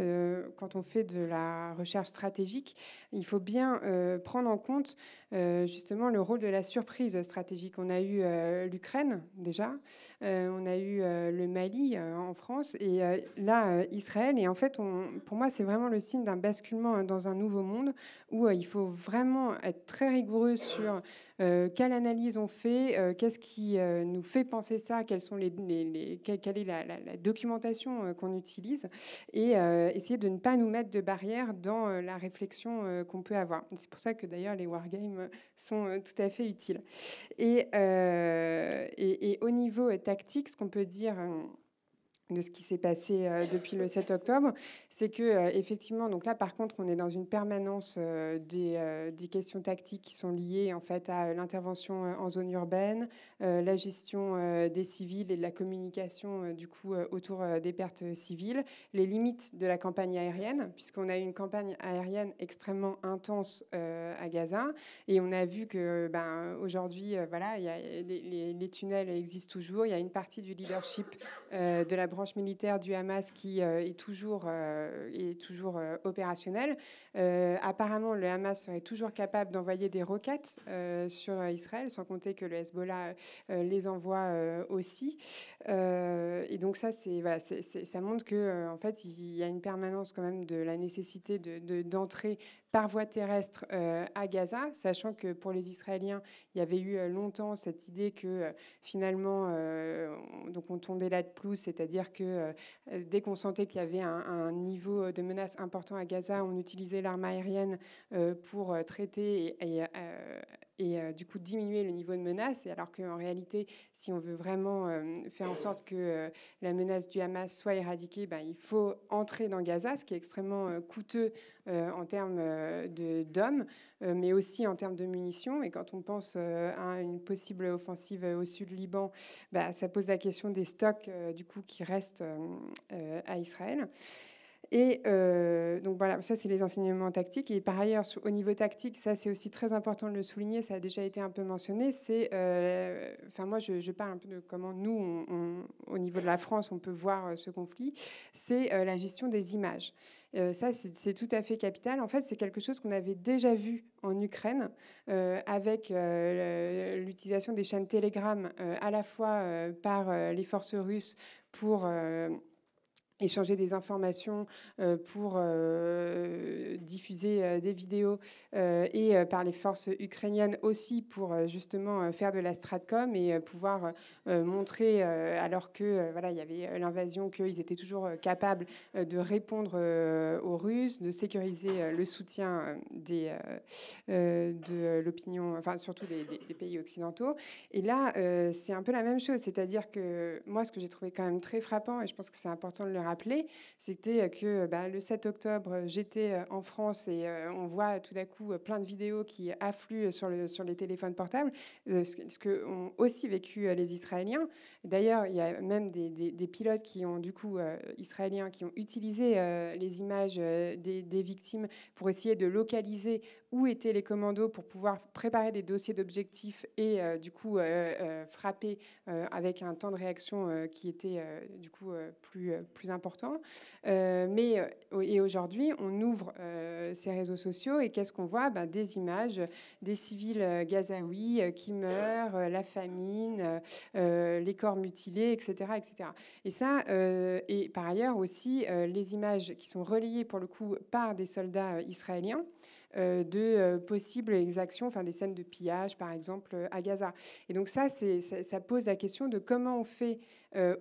quand on fait de la recherche stratégique, il faut bien prendre en compte justement le rôle de la surprise stratégique. On a eu l'Ukraine déjà, on a eu le Mali en France et là, euh, Israël. Et en fait, on, pour moi, c'est vraiment le signe d'un basculement hein, dans un nouveau monde où euh, il faut vraiment être très rigoureux sur euh, quelle analyse on fait, qu'est-ce qui nous fait penser ça, quelles sont les, quelle est la, documentation qu'on utilise, et essayer de ne pas nous mettre de barrières dans la réflexion qu'on peut avoir. C'est pour ça que d'ailleurs les wargames sont tout à fait utiles. et, et au niveau tactique, ce qu'on peut dire de ce qui s'est passé euh, depuis le 7 octobre, c'est que euh, effectivement, donc là par contre, on est dans une permanence euh, des, questions tactiques qui sont liées en fait à l'intervention en zone urbaine, la gestion des civils et de la communication du coup autour des pertes civiles, les limites de la campagne aérienne, puisqu'on a eu une campagne aérienne extrêmement intense à Gaza et on a vu que ben aujourd'hui, voilà, y a les, les, tunnels existent toujours, il y a une partie du leadership de la branche militaire du Hamas qui euh, est toujours, opérationnel. Euh, est toujours euh, apparemment, le Hamas serait toujours capable d'envoyer des roquettes sur Israël, sans compter que le Hezbollah les envoie aussi. et donc ça, c'est, ça montre que en fait, il y a une permanence quand même de la nécessité de, d'entrer par voie terrestre euh, à Gaza, sachant que pour les Israéliens, il y avait eu euh, longtemps cette idée que euh, finalement, donc on tombait là de plus, c'est-à-dire que dès qu'on sentait qu'il y avait un, niveau de menace important à Gaza, on utilisait l'arme aérienne pour traiter et, du coup diminuer le niveau de menace, alors qu'en réalité, si on veut vraiment faire en sorte que la menace du Hamas soit éradiquée, ben, il faut entrer dans Gaza, ce qui est extrêmement coûteux en termes euh, d'hommes, euh, mais aussi en termes de munitions. Et quand on pense euh, à une possible offensive au sud du Liban, bah, ça pose la question des stocks du coup qui restent à Israël. Et euh, donc voilà, ça c'est les enseignements tactiques. Et par ailleurs, au niveau tactique, ça c'est aussi très important de le souligner, ça a déjà été un peu mentionné. C'est, euh, enfin moi je, parle un peu de comment nous, au niveau de la France, on peut voir euh, ce conflit. C'est la gestion des images. ça c'est tout à fait capital. En fait, c'est quelque chose qu'on avait déjà vu en Ukraine avec l'utilisation des chaînes Telegram à la fois par les forces russes pour échanger des informations euh, pour euh, diffuser euh, des vidéos et par les forces ukrainiennes aussi pour justement faire de la stratcom et pouvoir montrer alors que voilà il y avait l'invasion qu'ils étaient toujours capables de répondre aux Russes de sécuriser le soutien des de l'opinion enfin surtout des, des, pays occidentaux et là c'est un peu la même chose c'est-à-dire que moi ce que j'ai trouvé quand même très frappant et je pense que c'est important de le rappeler c'était euh, que euh, bah, le 7 octobre, euh, j'étais en France et on voit tout d'un coup plein de vidéos qui affluent sur, les téléphones portables, ce, que ont aussi vécu les Israéliens. D'ailleurs, il y a même des, pilotes qui ont, du coup, israéliens, qui ont utilisé les images des, victimes pour essayer de localiser où étaient les commandos pour pouvoir préparer des dossiers d'objectifs et euh, du coup euh, euh, frapper avec un temps de réaction qui était du coup plus, plus important. mais et aujourd'hui, on ouvre ces réseaux sociaux et qu'est-ce qu'on voit ben, Des images des civils gazaouis qui meurent, la famine, les corps mutilés, etc. etc. Et ça, et par ailleurs aussi, les images qui sont relayées pour le coup par des soldats israéliens. Euh, de euh, possibles exactions, enfin des scènes de pillage, par exemple, euh, à Gaza. Et donc ça, ça, ça, pose la question de comment on fait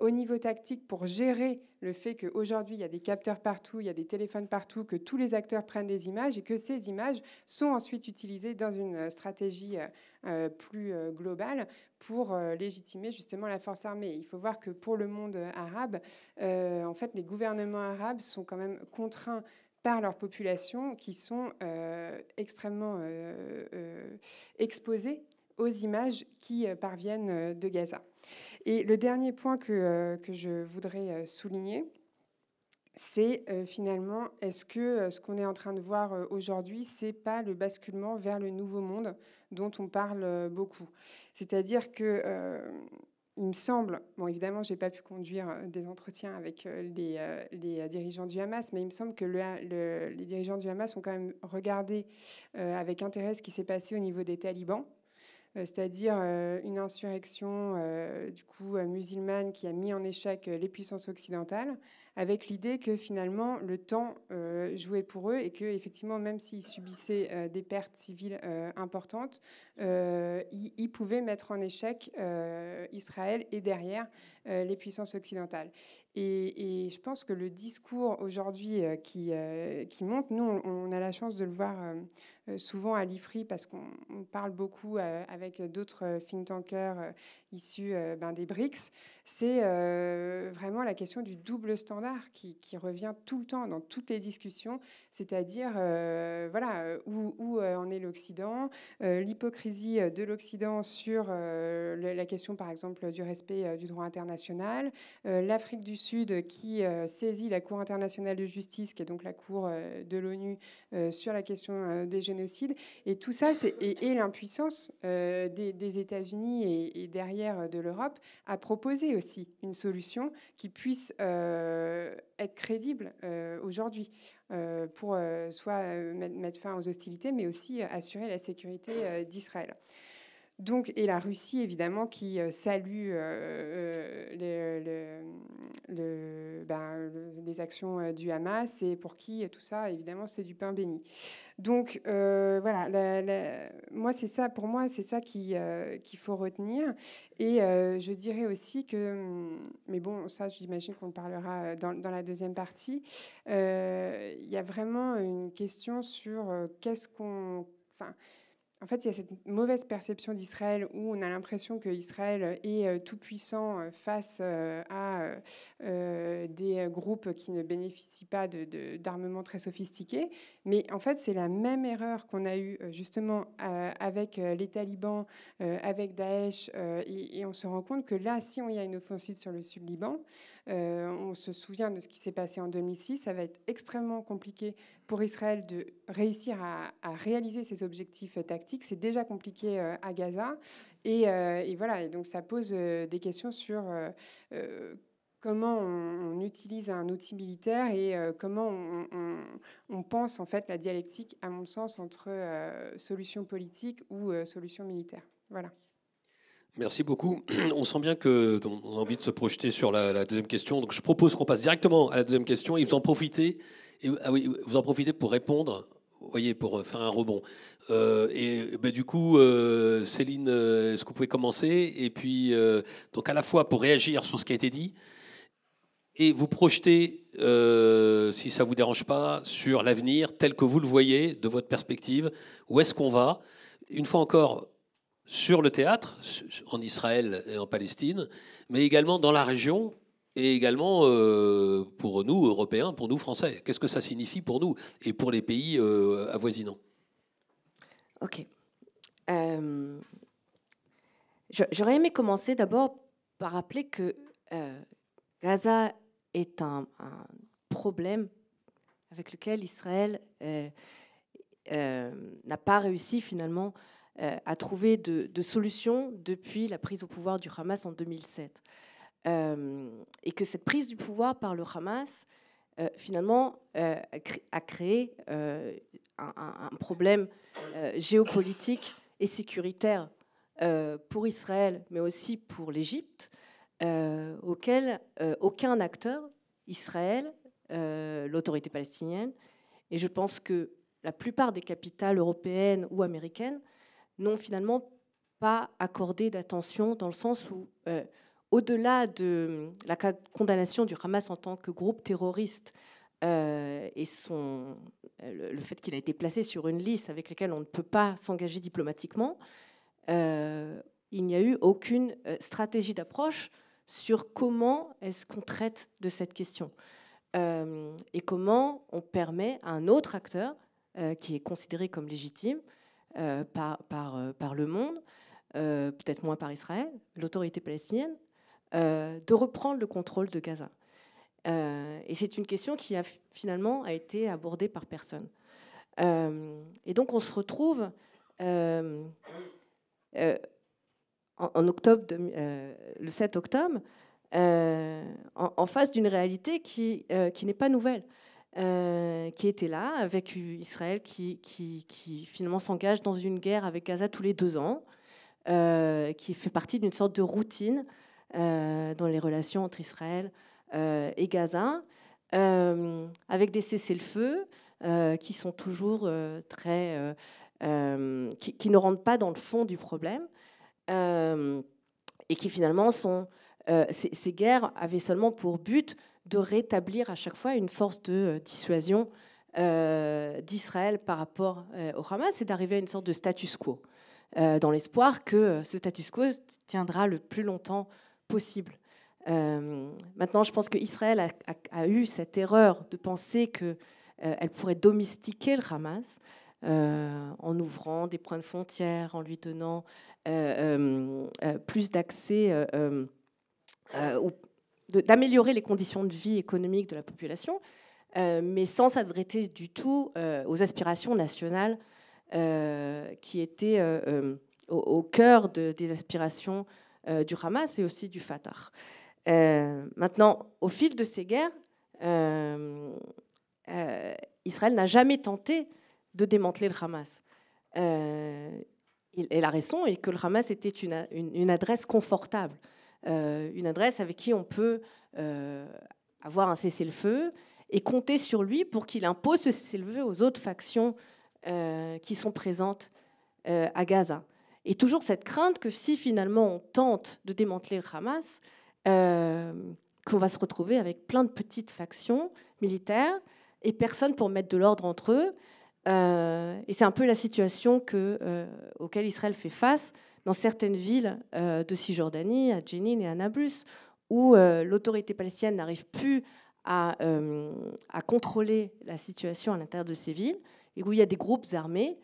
au niveau tactique pour gérer le fait qu'aujourd'hui, il y a des capteurs partout, il y a des téléphones partout, que tous les acteurs prennent des images et que ces images sont ensuite utilisées dans une stratégie plus globale pour légitimer justement la force armée. Il faut voir que pour le monde arabe, en fait, les gouvernements arabes sont quand même contraints par leur population qui sont euh, extrêmement euh, euh, exposées aux images qui parviennent de Gaza. Et le dernier point que, je voudrais souligner, c'est finalement est-ce que ce qu'on est en train de voir aujourd'hui, c'est pas le basculement vers le nouveau monde dont on parle beaucoup. C'est-à-dire que il me semble, bon évidemment, j'ai pas pu conduire euh, des entretiens avec euh, les, euh, dirigeants du Hamas, mais il me semble que les dirigeants du Hamas ont quand même regardé avec intérêt ce qui s'est passé au niveau des talibans c'est-à-dire une insurrection du coup musulmane qui a mis en échec les puissances occidentales, avec l'idée que finalement le temps euh, jouait pour eux et que effectivement même s'ils subissaient euh, des pertes civiles euh, importantes, ils, pouvaient mettre en échec Israël et derrière les puissances occidentales. Et, je pense que le discours aujourd'hui qui, monte, nous on, a la chance de le voir souvent à l'IFRI parce qu'on parle beaucoup avec d'autres think tankers issus ben, des BRICS c'est euh, vraiment la question du double standard qui, revient tout le temps dans toutes les discussions, c'est-à-dire euh, voilà euh, où, en est l'Occident, l'hypocrisie de l'Occident sur la question par exemple du respect du droit international, l'Afrique du Sud qui saisit la Cour internationale de justice, qui est donc la Cour de l'ONU, sur la question des génocides, et tout ça, c'est, et, l'impuissance des, États-Unis et derrière de l'Europe à proposer aussi une solution qui puisse euh, être crédible euh, aujourd'hui euh, pour soit mettre fin aux hostilités, mais aussi assurer la sécurité d'Israël. Donc, et la Russie, évidemment, qui euh, salue euh, euh, ben, le, les actions du Hamas et pour qui tout ça, évidemment, c'est du pain béni. Donc, voilà, moi, c'est ça, pour moi, c'est ça qu'il faut retenir. Et je dirais aussi que, hum, mais bon, ça, j'imagine qu'on parlera dans, dans, la deuxième partie, il y a vraiment une question sur qu'est-ce qu'on. Enfin, en fait, il y a cette mauvaise perception d'Israël où on a l'impression que est euh, tout puissant euh, face euh, à des groupes qui ne bénéficient pas d'armements très sophistiqués. Mais en fait, c'est la même erreur qu'on a eue justement avec les talibans, avec Daesh. Et on se rend compte que là, si on y a une offensive sur le sud Liban, euh, on se souvient de ce qui s'est passé en 2006. Ça va être extrêmement compliqué pour Israël de réussir à, réaliser ses objectifs euh, tactiques. C'est déjà compliqué euh, à Gaza. Et, voilà, et donc ça pose des questions sur comment on, utilise un outil militaire et comment on, pense en fait la dialectique, à mon sens, entre solution politique ou solution militaire. Voilà. Merci beaucoup. On sent bien que on a envie de se projeter sur la, deuxième question. Donc je propose qu'on passe directement à la deuxième question et vous en profitez. Ah vous en profitez pour répondre, voyez, pour euh, faire un rebond. Euh, et ben, du coup, euh, Céline, est-ce que vous pouvez commencer Et puis, donc à la fois pour réagir sur ce qui a été dit et vous projeter, si ça vous dérange pas, sur l'avenir tel que vous le voyez de votre perspective. Où est-ce qu'on va Une fois encore, sur le théâtre, en Israël et en Palestine, mais également dans la région et également euh, pour nous, Européens, pour nous, Français. Qu'est-ce que ça signifie pour nous et pour les pays euh, avoisinants Ok. Euh, j'aurais aimé commencer d'abord par rappeler que Gaza est un, un, problème avec lequel Israël n'a pas réussi finalement euh, à trouvé de, de, solutions depuis la prise au pouvoir du Hamas en 2007. Euh, et que cette prise du pouvoir par le Hamas, euh, finalement, a créé un, problème géopolitique et sécuritaire pour Israël, mais aussi pour l'Égypte, auquel aucun acteur, Israël, l'autorité palestinienne, et je pense que la plupart des capitales européennes ou américaines, n'ont finalement pas accordé d'attention dans le sens où, euh, au-delà de la condamnation du Hamas en tant que groupe terroriste euh, et son, euh, le, fait qu'il a été placé sur une liste avec laquelle on ne peut pas s'engager diplomatiquement, il n'y a eu aucune stratégie d'approche sur comment est-ce qu'on traite de cette question et comment on permet à un autre acteur qui est considéré comme légitime euh, euh, par, le monde, euh, peut-être moins par Israël, l'autorité palestinienne, de reprendre le contrôle de Gaza. et c'est une question qui a finalement a été abordée par personne. et donc on se retrouve en, octobre le 7 octobre, en, face d'une réalité qui n'est pas nouvelle. Euh, qui était là, avec Israël, qui, qui, finalement s'engage dans une guerre avec Gaza tous les deux ans, euh, qui fait partie d'une sorte de routine euh, dans les relations entre Israël et Gaza, avec des cessez-le-feu qui sont toujours très. Qui, ne rentrent pas dans le fond du problème et qui finalement sont. ces, ces guerres avaient seulement pour but de rétablir à chaque fois une force de euh, dissuasion euh, d'Israël par rapport euh, au Hamas et d'arriver à une sorte de status quo, dans l'espoir que ce status quo tiendra le plus longtemps possible. maintenant, je pense qu'Israël a, a, eu cette erreur de penser qu'elle elle pourrait domestiquer le Hamas. en ouvrant des points de frontière, en lui donnant plus d'accès ou d'améliorer les conditions de vie économique de la population, euh, mais sans s'adresser du tout euh, aux aspirations nationales euh, qui étaient au, cœur des aspirations du Hamas et aussi du Fatah. maintenant, au fil de ces guerres, Israël n'a jamais tenté de démanteler le Hamas. et la raison est que le Hamas était une adresse confortable euh, une adresse avec qui on peut euh, avoir un cessez-le-feu et compter sur lui pour qu'il impose ce cessez-le-feu aux autres factions euh, qui sont présentes à Gaza. Et toujours cette crainte que si finalement on tente de démanteler le Hamas, qu'on va se retrouver avec plein de petites factions militaires et personne pour mettre de l'ordre entre eux. et c'est un peu la situation auquel Israël fait face dans certaines villes euh, de Cisjordanie, à Jenin et à Nablus, où euh, l'autorité palestinienne n'arrive plus euh, à, contrôler la situation à l'intérieur de ces villes, et où il y a des groupes armés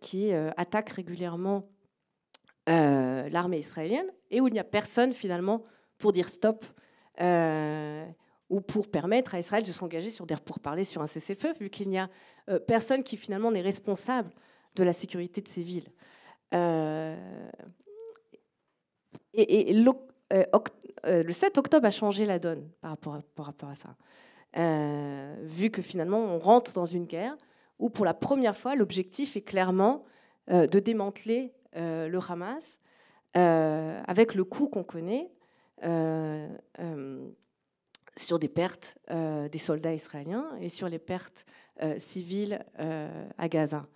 qui attaquent régulièrement l'armée israélienne, et où il n'y a personne finalement pour dire stop ou pour permettre à Israël de s'engager sur des sur un cessez-le-feu, vu qu'il n'y a personne qui finalement n'est responsable de la sécurité de ces villes. Euh, et, euh, euh, le 7 octobre a changé la donne par rapport à, ça. vu que finalement on rentre dans une guerre où pour la première fois l'objectif est clairement de démanteler le Hamas avec le coût qu'on connaît sur des pertes des soldats israéliens et sur les pertes civiles à Gaza.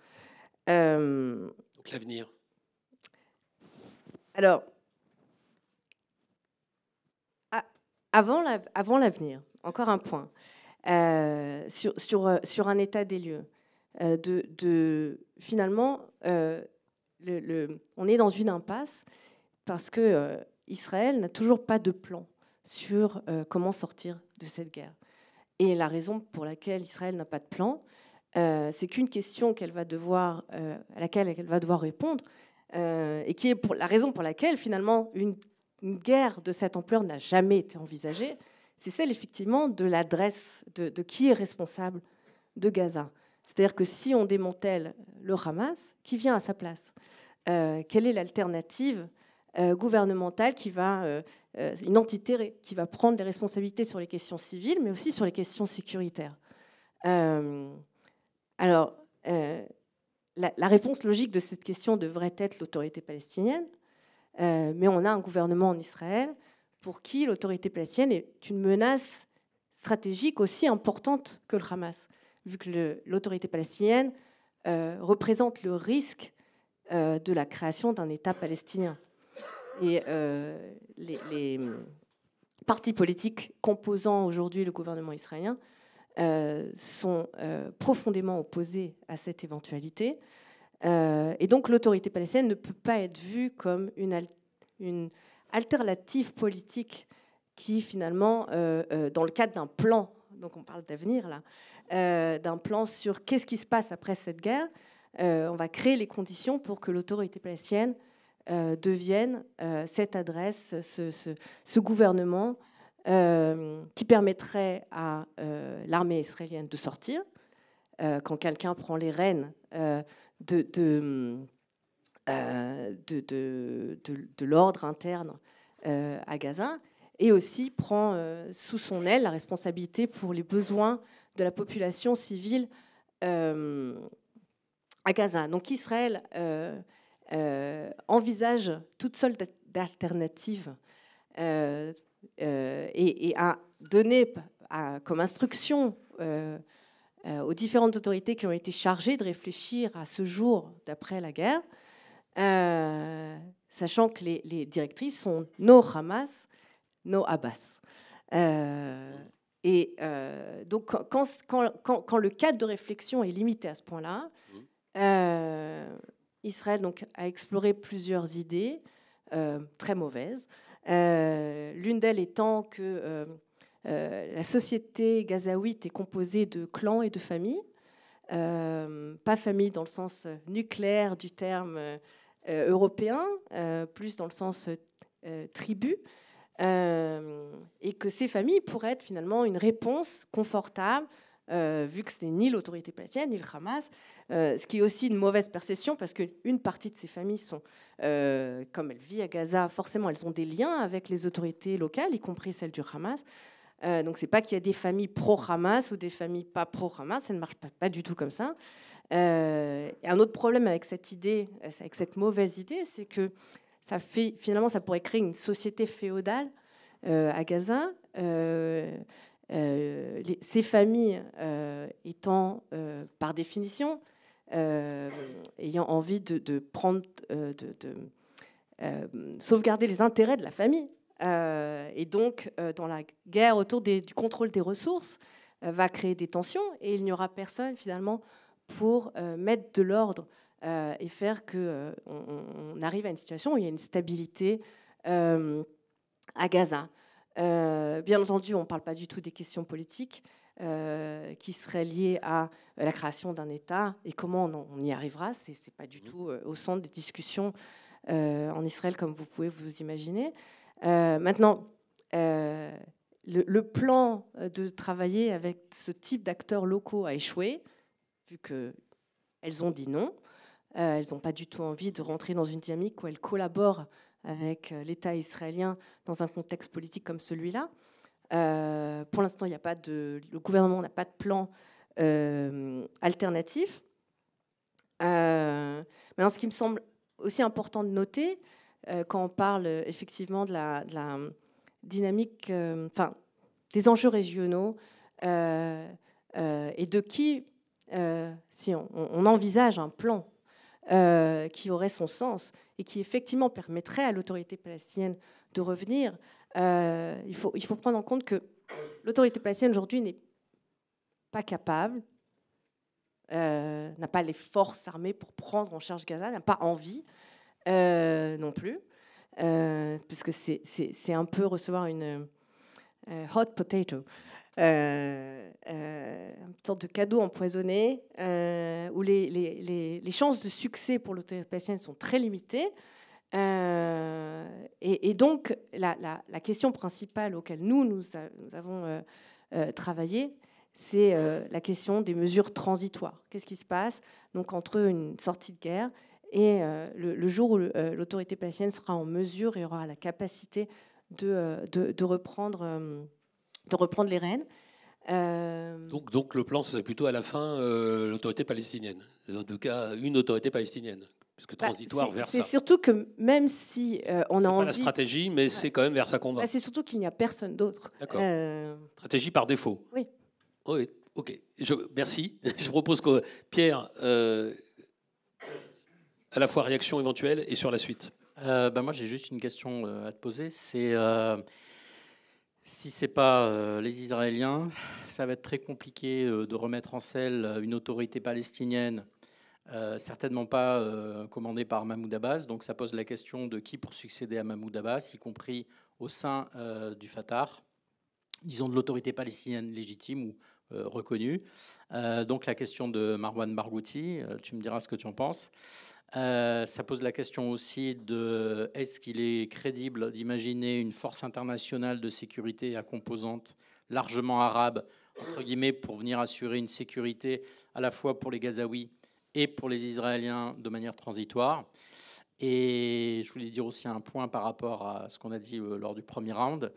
donc L'avenir. Alors, avant l'avenir, encore un point, euh, euh, sur, un état des lieux. Euh, de, finalement, on est dans une impasse parce que Israël n'a toujours pas de plan sur comment sortir de cette guerre. Et la raison pour laquelle Israël n'a pas de plan, c'est qu'une question qu'elle à laquelle elle va devoir répondre, euh, et qui est pour la raison pour laquelle finalement une, guerre de cette ampleur n'a jamais été envisagée, c'est celle effectivement de l'adresse de, qui est responsable de Gaza. C'est-à-dire que si on démantèle le Hamas, qui vient à sa place euh, Quelle est l'alternative euh, gouvernementale qui va, une entité qui va prendre des responsabilités sur les questions civiles, mais aussi sur les questions sécuritaires Alors, la, réponse logique de cette question devrait être l'autorité palestinienne, euh, mais on a un gouvernement en Israël pour qui l'autorité palestinienne est une menace stratégique aussi importante que le Hamas, vu que l'autorité palestinienne euh, représente le risque euh, de la création d'un État palestinien. Et les hum, partis politiques composant aujourd'hui le gouvernement israélien euh, sont euh, profondément opposés à cette éventualité. Euh, et donc l'autorité palestinienne ne peut pas être vue comme une, une alternative politique qui finalement, dans le cadre d'un plan, donc on parle d'avenir là, d'un plan sur qu'est-ce qui se passe après cette guerre, on va créer les conditions pour que l'autorité palestinienne devienne cette adresse, ce, ce, ce gouvernement euh, qui permettrait à euh, l'armée israélienne de sortir euh, quand quelqu'un prend les rênes de, de, l'ordre interne à Gaza et aussi prend sous son aile la responsabilité pour les besoins de la population civile à Gaza. Donc Israël envisage toute seule d'alternatives euh, et, à donner comme instruction euh, euh, aux différentes autorités qui ont été chargées de réfléchir à ce jour d'après la guerre, sachant que les, directrices sont no Hamas, no Abbas. et donc, quand, quand, le cadre de réflexion est limité à ce point-là, mmh. Israël donc, a exploré plusieurs idées très mauvaises. Euh, l'une d'elles étant que euh, euh, la société gazaouite est composée de clans et de familles. pas famille dans le sens nucléaire du terme européen, plus dans le sens tribu. et que ces familles pourraient être finalement une réponse confortable euh, vu que ce n'est ni l'autorité palestinienne ni le Hamas, euh, ce qui est aussi une mauvaise perception parce qu'une partie de ces familles sont, euh, comme elles vivent à Gaza, forcément elles ont des liens avec les autorités locales, y compris celles du Hamas. donc c'est pas qu'il y a des familles pro-Hamas ou des familles pas pro-Hamas, ça ne marche pas, du tout comme ça. Et un autre problème avec cette idée, avec cette mauvaise idée, c'est que ça fait, finalement ça pourrait créer une société féodale à Gaza. Euh, ces familles euh, étant, euh, par définition, ayant envie de, prendre, de, sauvegarder les intérêts de la famille, et donc dans la guerre autour du contrôle des ressources, va créer des tensions et il n'y aura personne finalement pour mettre de l'ordre et faire qu'on arrive à une situation où il y a une stabilité à Gaza. Euh, bien entendu, on ne parle pas du tout des questions politiques euh, qui seraient liées à la création d'un État et comment on, y arrivera. Ce n'est pas du mmh. tout euh, au centre des discussions en Israël, comme vous pouvez vous imaginer. maintenant, le, plan de travailler avec ce type d'acteurs locaux a échoué, vu qu'elles ont dit non. elles n'ont pas du tout envie de rentrer dans une dynamique où elles collaborent avec euh, l'État israélien dans un contexte politique comme celui-là. Euh, pour l'instant, il a pas de, le gouvernement n'a pas de plan euh, alternatif. Euh, maintenant, ce qui me semble aussi important de noter, quand on parle effectivement de la, dynamique, enfin, des enjeux régionaux et de qui, si on, on, envisage un plan euh, qui aurait son sens et qui effectivement permettrait à l'autorité palestinienne de revenir, euh, il, faut, il faut prendre en compte que l'autorité palestinienne aujourd'hui n'est pas capable, euh, n'a pas les forces armées pour prendre en charge Gaza, n'a pas envie non plus, puisque c'est un peu recevoir une hot potato. Euh, euh, une sorte de cadeau empoisonné, euh, où les, chances de succès pour palestinienne sont très limitées. Et, donc, la, question principale auquel nous, nous, avons travaillé, c'est la question des mesures transitoires. Qu'est-ce qui se passe donc, entre une sortie de guerre et le, jour où l'autorité palestinienne sera en mesure et aura la capacité de, de reprendre de reprendre les rênes. Euh, donc, donc le plan, c'est plutôt à la fin euh, l'autorité palestinienne, en tout cas une autorité palestinienne, puisque bah, transitoire vers C'est surtout que même si euh, on a pas la stratégie, mais c'est quand même vers ça qu'on va. c'est surtout qu'il n'y a personne d'autre. D'accord. Stratégie par défaut. Oui. Oh, ok. Je, merci. Je propose que Pierre, à la fois réaction éventuelle et sur la suite. Bah, moi, j'ai juste une question à te poser. C'est si ce n'est pas euh, les Israéliens, ça va être très compliqué euh, de remettre en selle euh, une autorité palestinienne, certainement pas commandée par Mahmoud Abbas. Donc ça pose la question de qui pour succéder à Mahmoud Abbas, y compris au sein du Fatah, disons de l'autorité palestinienne légitime ou reconnue. donc la question de Marwan Barghouti, tu me diras ce que tu en penses. Euh, ça pose la question aussi de est-ce qu'il est crédible d'imaginer une force internationale de sécurité à composante largement arabe, entre guillemets, pour venir assurer une sécurité à la fois pour les Gazaouis et pour les Israéliens de manière transitoire. Et je voulais dire aussi un point par rapport à ce qu'on a dit euh, lors du premier round.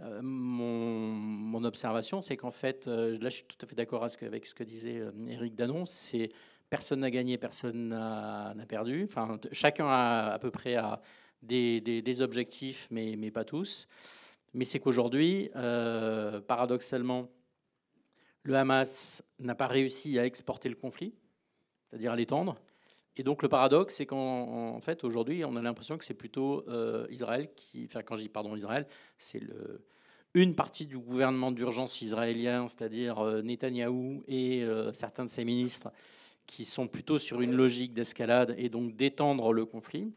Euh, mon, mon, observation, c'est qu'en fait, là je suis tout à fait d'accord avec ce que disait Eric Danon, c'est personne n'a gagné, personne n'a perdu. Enfin, chacun a à peu près des, objectifs, mais, pas tous. Mais c'est qu'aujourd'hui, euh, paradoxalement, le Hamas n'a pas réussi à exporter le conflit, c'est-à-dire à, l'étendre. Et donc le paradoxe, c'est qu'en fait aujourd'hui, on a l'impression que c'est plutôt euh, Israël qui, enfin quand je dis pardon Israël, c'est une partie du gouvernement d'urgence israélien, c'est-à-dire euh, Netanyahu et certains de ses ministres, qui sont plutôt sur une logique d'escalade et donc d'étendre le conflit.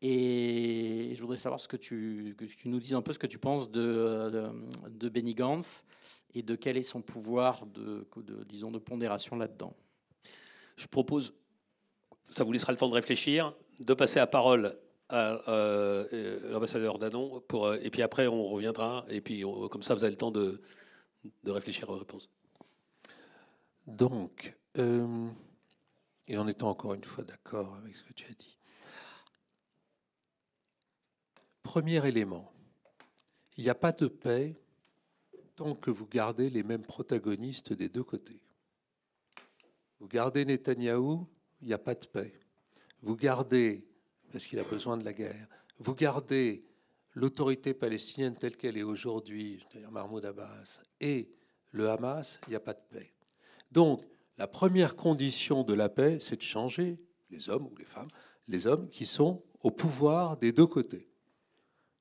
Et je voudrais savoir ce que tu, tu nous dises un peu ce que tu penses de, de, Benny Gantz et de quel est son pouvoir de, disons, de pondération là-dedans. Je propose, ça vous laissera le temps de réfléchir, de passer la parole à euh, l'ambassadeur Danon, pour, euh, et puis après on reviendra, et puis comme ça vous avez le temps de, de réfléchir aux réponses. Donc, euh, et en étant encore une fois d'accord avec ce que tu as dit. Premier élément, il n'y a pas de paix tant que vous gardez les mêmes protagonistes des deux côtés. Vous gardez Netanyahou, il n'y a pas de paix. Vous gardez, parce qu'il a besoin de la guerre, vous gardez l'autorité palestinienne telle qu'elle est aujourd'hui, c'est-à-dire Mahmoud Abbas, et le Hamas, il n'y a pas de paix. Donc, la première condition de la paix, c'est de changer les hommes ou les femmes, les hommes qui sont au pouvoir des deux côtés.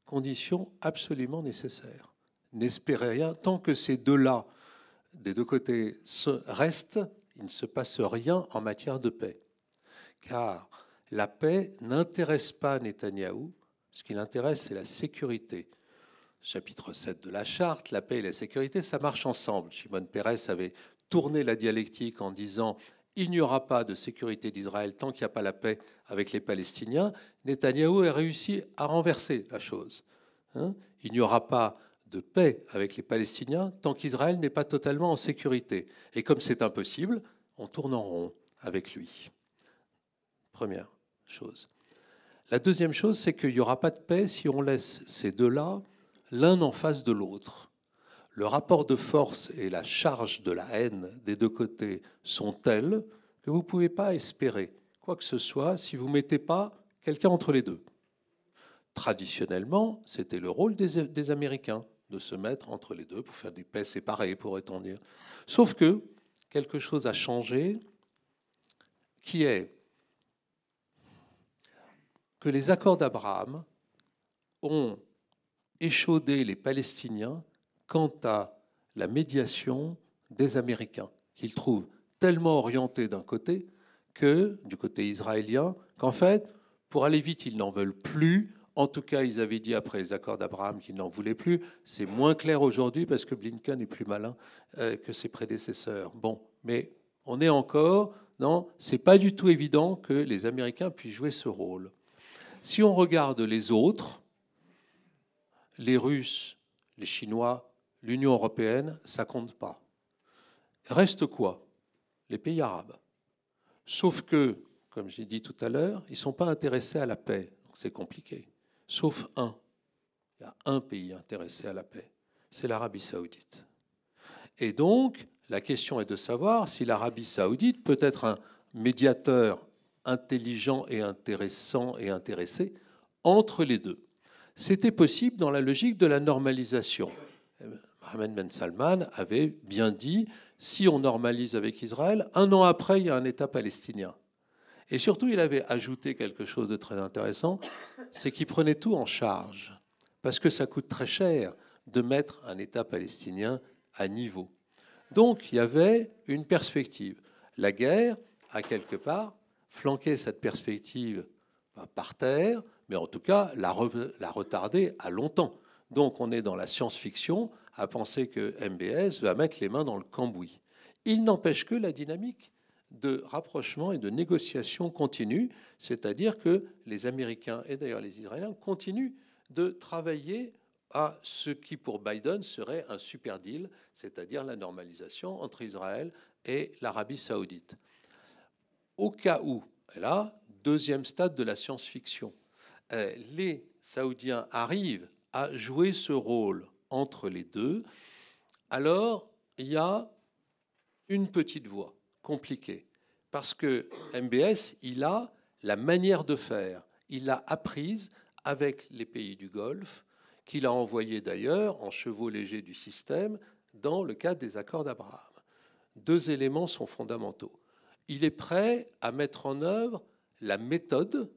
Condition absolument nécessaire. N'espérez rien. Tant que ces deux-là, des deux côtés, restent, il ne se passe rien en matière de paix. Car la paix n'intéresse pas Netanyahou. Ce qui l'intéresse, c'est la sécurité. Chapitre 7 de la charte, la paix et la sécurité, ça marche ensemble. Shimon Peres avait tourner la dialectique en disant il n'y aura pas de sécurité d'Israël tant qu'il n'y a pas la paix avec les Palestiniens, Netanyahu a réussi à renverser la chose. Hein. il n'y aura pas de paix avec les Palestiniens tant qu'Israël n'est pas totalement en sécurité. Et comme c'est impossible, on tourne en rond avec lui. Première chose. La deuxième chose, c'est qu'il n'y aura pas de paix si on laisse ces deux-là l'un en face de l'autre le rapport de force et la charge de la haine des deux côtés sont tels que vous ne pouvez pas espérer quoi que ce soit si vous ne mettez pas quelqu'un entre les deux. Traditionnellement, c'était le rôle des, Américains de se mettre entre les deux pour faire des paix séparées, pourrait-on dire. Sauf que quelque chose a changé qui est que les accords d'Abraham ont échaudé les Palestiniens quant à la médiation des Américains, qu'ils trouvent tellement orientée d'un côté que, du côté israélien, qu'en fait, pour aller vite, ils n'en veulent plus. En tout cas, ils avaient dit après les accords d'Abraham qu'ils n'en voulaient plus. C'est moins clair aujourd'hui parce que Blinken est plus malin euh, que ses prédécesseurs. Bon, mais on est encore non, c'est pas du tout évident que les Américains puissent jouer ce rôle. Si on regarde les autres, les Russes, les Chinois, l'Union européenne, ça compte pas. Reste quoi Les pays arabes. Sauf que, comme j'ai dit tout à l'heure, ils ne sont pas intéressés à la paix. Donc c'est compliqué. Sauf un. Il y a un pays intéressé à la paix. C'est l'Arabie saoudite. Et donc, la question est de savoir si l'Arabie saoudite peut être un médiateur intelligent et intéressant et intéressé entre les deux. C'était possible dans la logique de la normalisation. Ahmed Ben Salman avait bien dit, si on normalise avec Israël, un an après, il y a un État palestinien. Et surtout, il avait ajouté quelque chose de très intéressant, c'est qu'il prenait tout en charge, parce que ça coûte très cher de mettre un État palestinien à niveau. Donc, il y avait une perspective. La guerre a quelque part flanqué cette perspective par terre, mais en tout cas la, retardée la à longtemps. Donc, on est dans la science-fiction à penser que MBS va mettre les mains dans le cambouis. Il n'empêche que la dynamique de rapprochement et de négociation continue, c'est-à-dire que les Américains et d'ailleurs les Israéliens continuent de travailler à ce qui pour Biden serait un super deal, c'est-à-dire la normalisation entre Israël et l'Arabie saoudite. Au cas où, là, deuxième stade de la science-fiction, euh, les Saoudiens arrivent à jouer ce rôle entre les deux, alors il y a une petite voie compliquée. Parce que MBS, il a la manière de faire. Il l'a apprise avec les pays du Golfe, qu'il a envoyé d'ailleurs en chevaux légers du système dans le cadre des accords d'Abraham. Deux éléments sont fondamentaux. Il est prêt à mettre en œuvre la méthode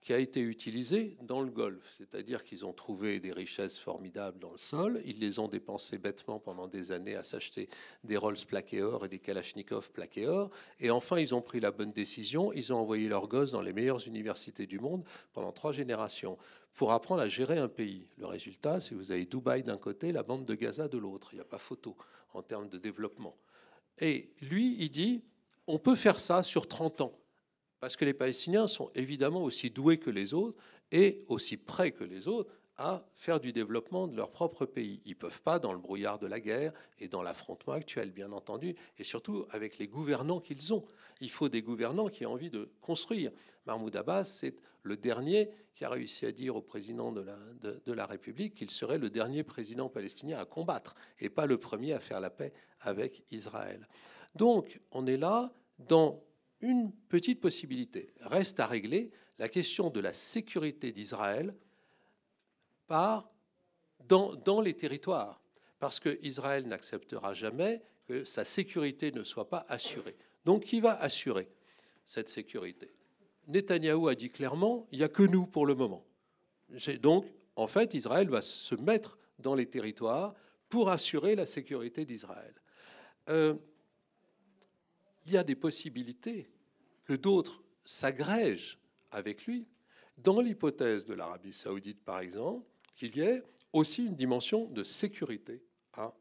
qui a été utilisé dans le Golfe. C'est-à-dire qu'ils ont trouvé des richesses formidables dans le sol, ils les ont dépensées bêtement pendant des années à s'acheter des Rolls plaqués or et des Kalachnikov plaqués or, et enfin ils ont pris la bonne décision, ils ont envoyé leurs gosses dans les meilleures universités du monde pendant trois générations pour apprendre à gérer un pays. Le résultat, c'est que vous avez Dubaï d'un côté, la bande de Gaza de l'autre. Il n'y a pas photo en termes de développement. Et lui, il dit, on peut faire ça sur 30 ans. Parce que les Palestiniens sont évidemment aussi doués que les autres et aussi prêts que les autres à faire du développement de leur propre pays. Ils ne peuvent pas, dans le brouillard de la guerre et dans l'affrontement actuel, bien entendu, et surtout avec les gouvernants qu'ils ont. Il faut des gouvernants qui aient envie de construire. Mahmoud Abbas, c'est le dernier qui a réussi à dire au président de la, de la République qu'il serait le dernier président palestinien à combattre et pas le premier à faire la paix avec Israël. Donc, on est là dans une petite possibilité. Reste à régler la question de la sécurité d'Israël par, dans, les territoires, parce qu'Israël n'acceptera jamais que sa sécurité ne soit pas assurée. Donc qui va assurer cette sécurité Netanyahou a dit clairement, il n'y a que nous pour le moment. Donc, en fait, Israël va se mettre dans les territoires pour assurer la sécurité d'Israël. Euh, il y a des possibilités que d'autres s'agrègent avec lui, dans l'hypothèse de l'Arabie saoudite, par exemple, qu'il y ait aussi une dimension de sécurité à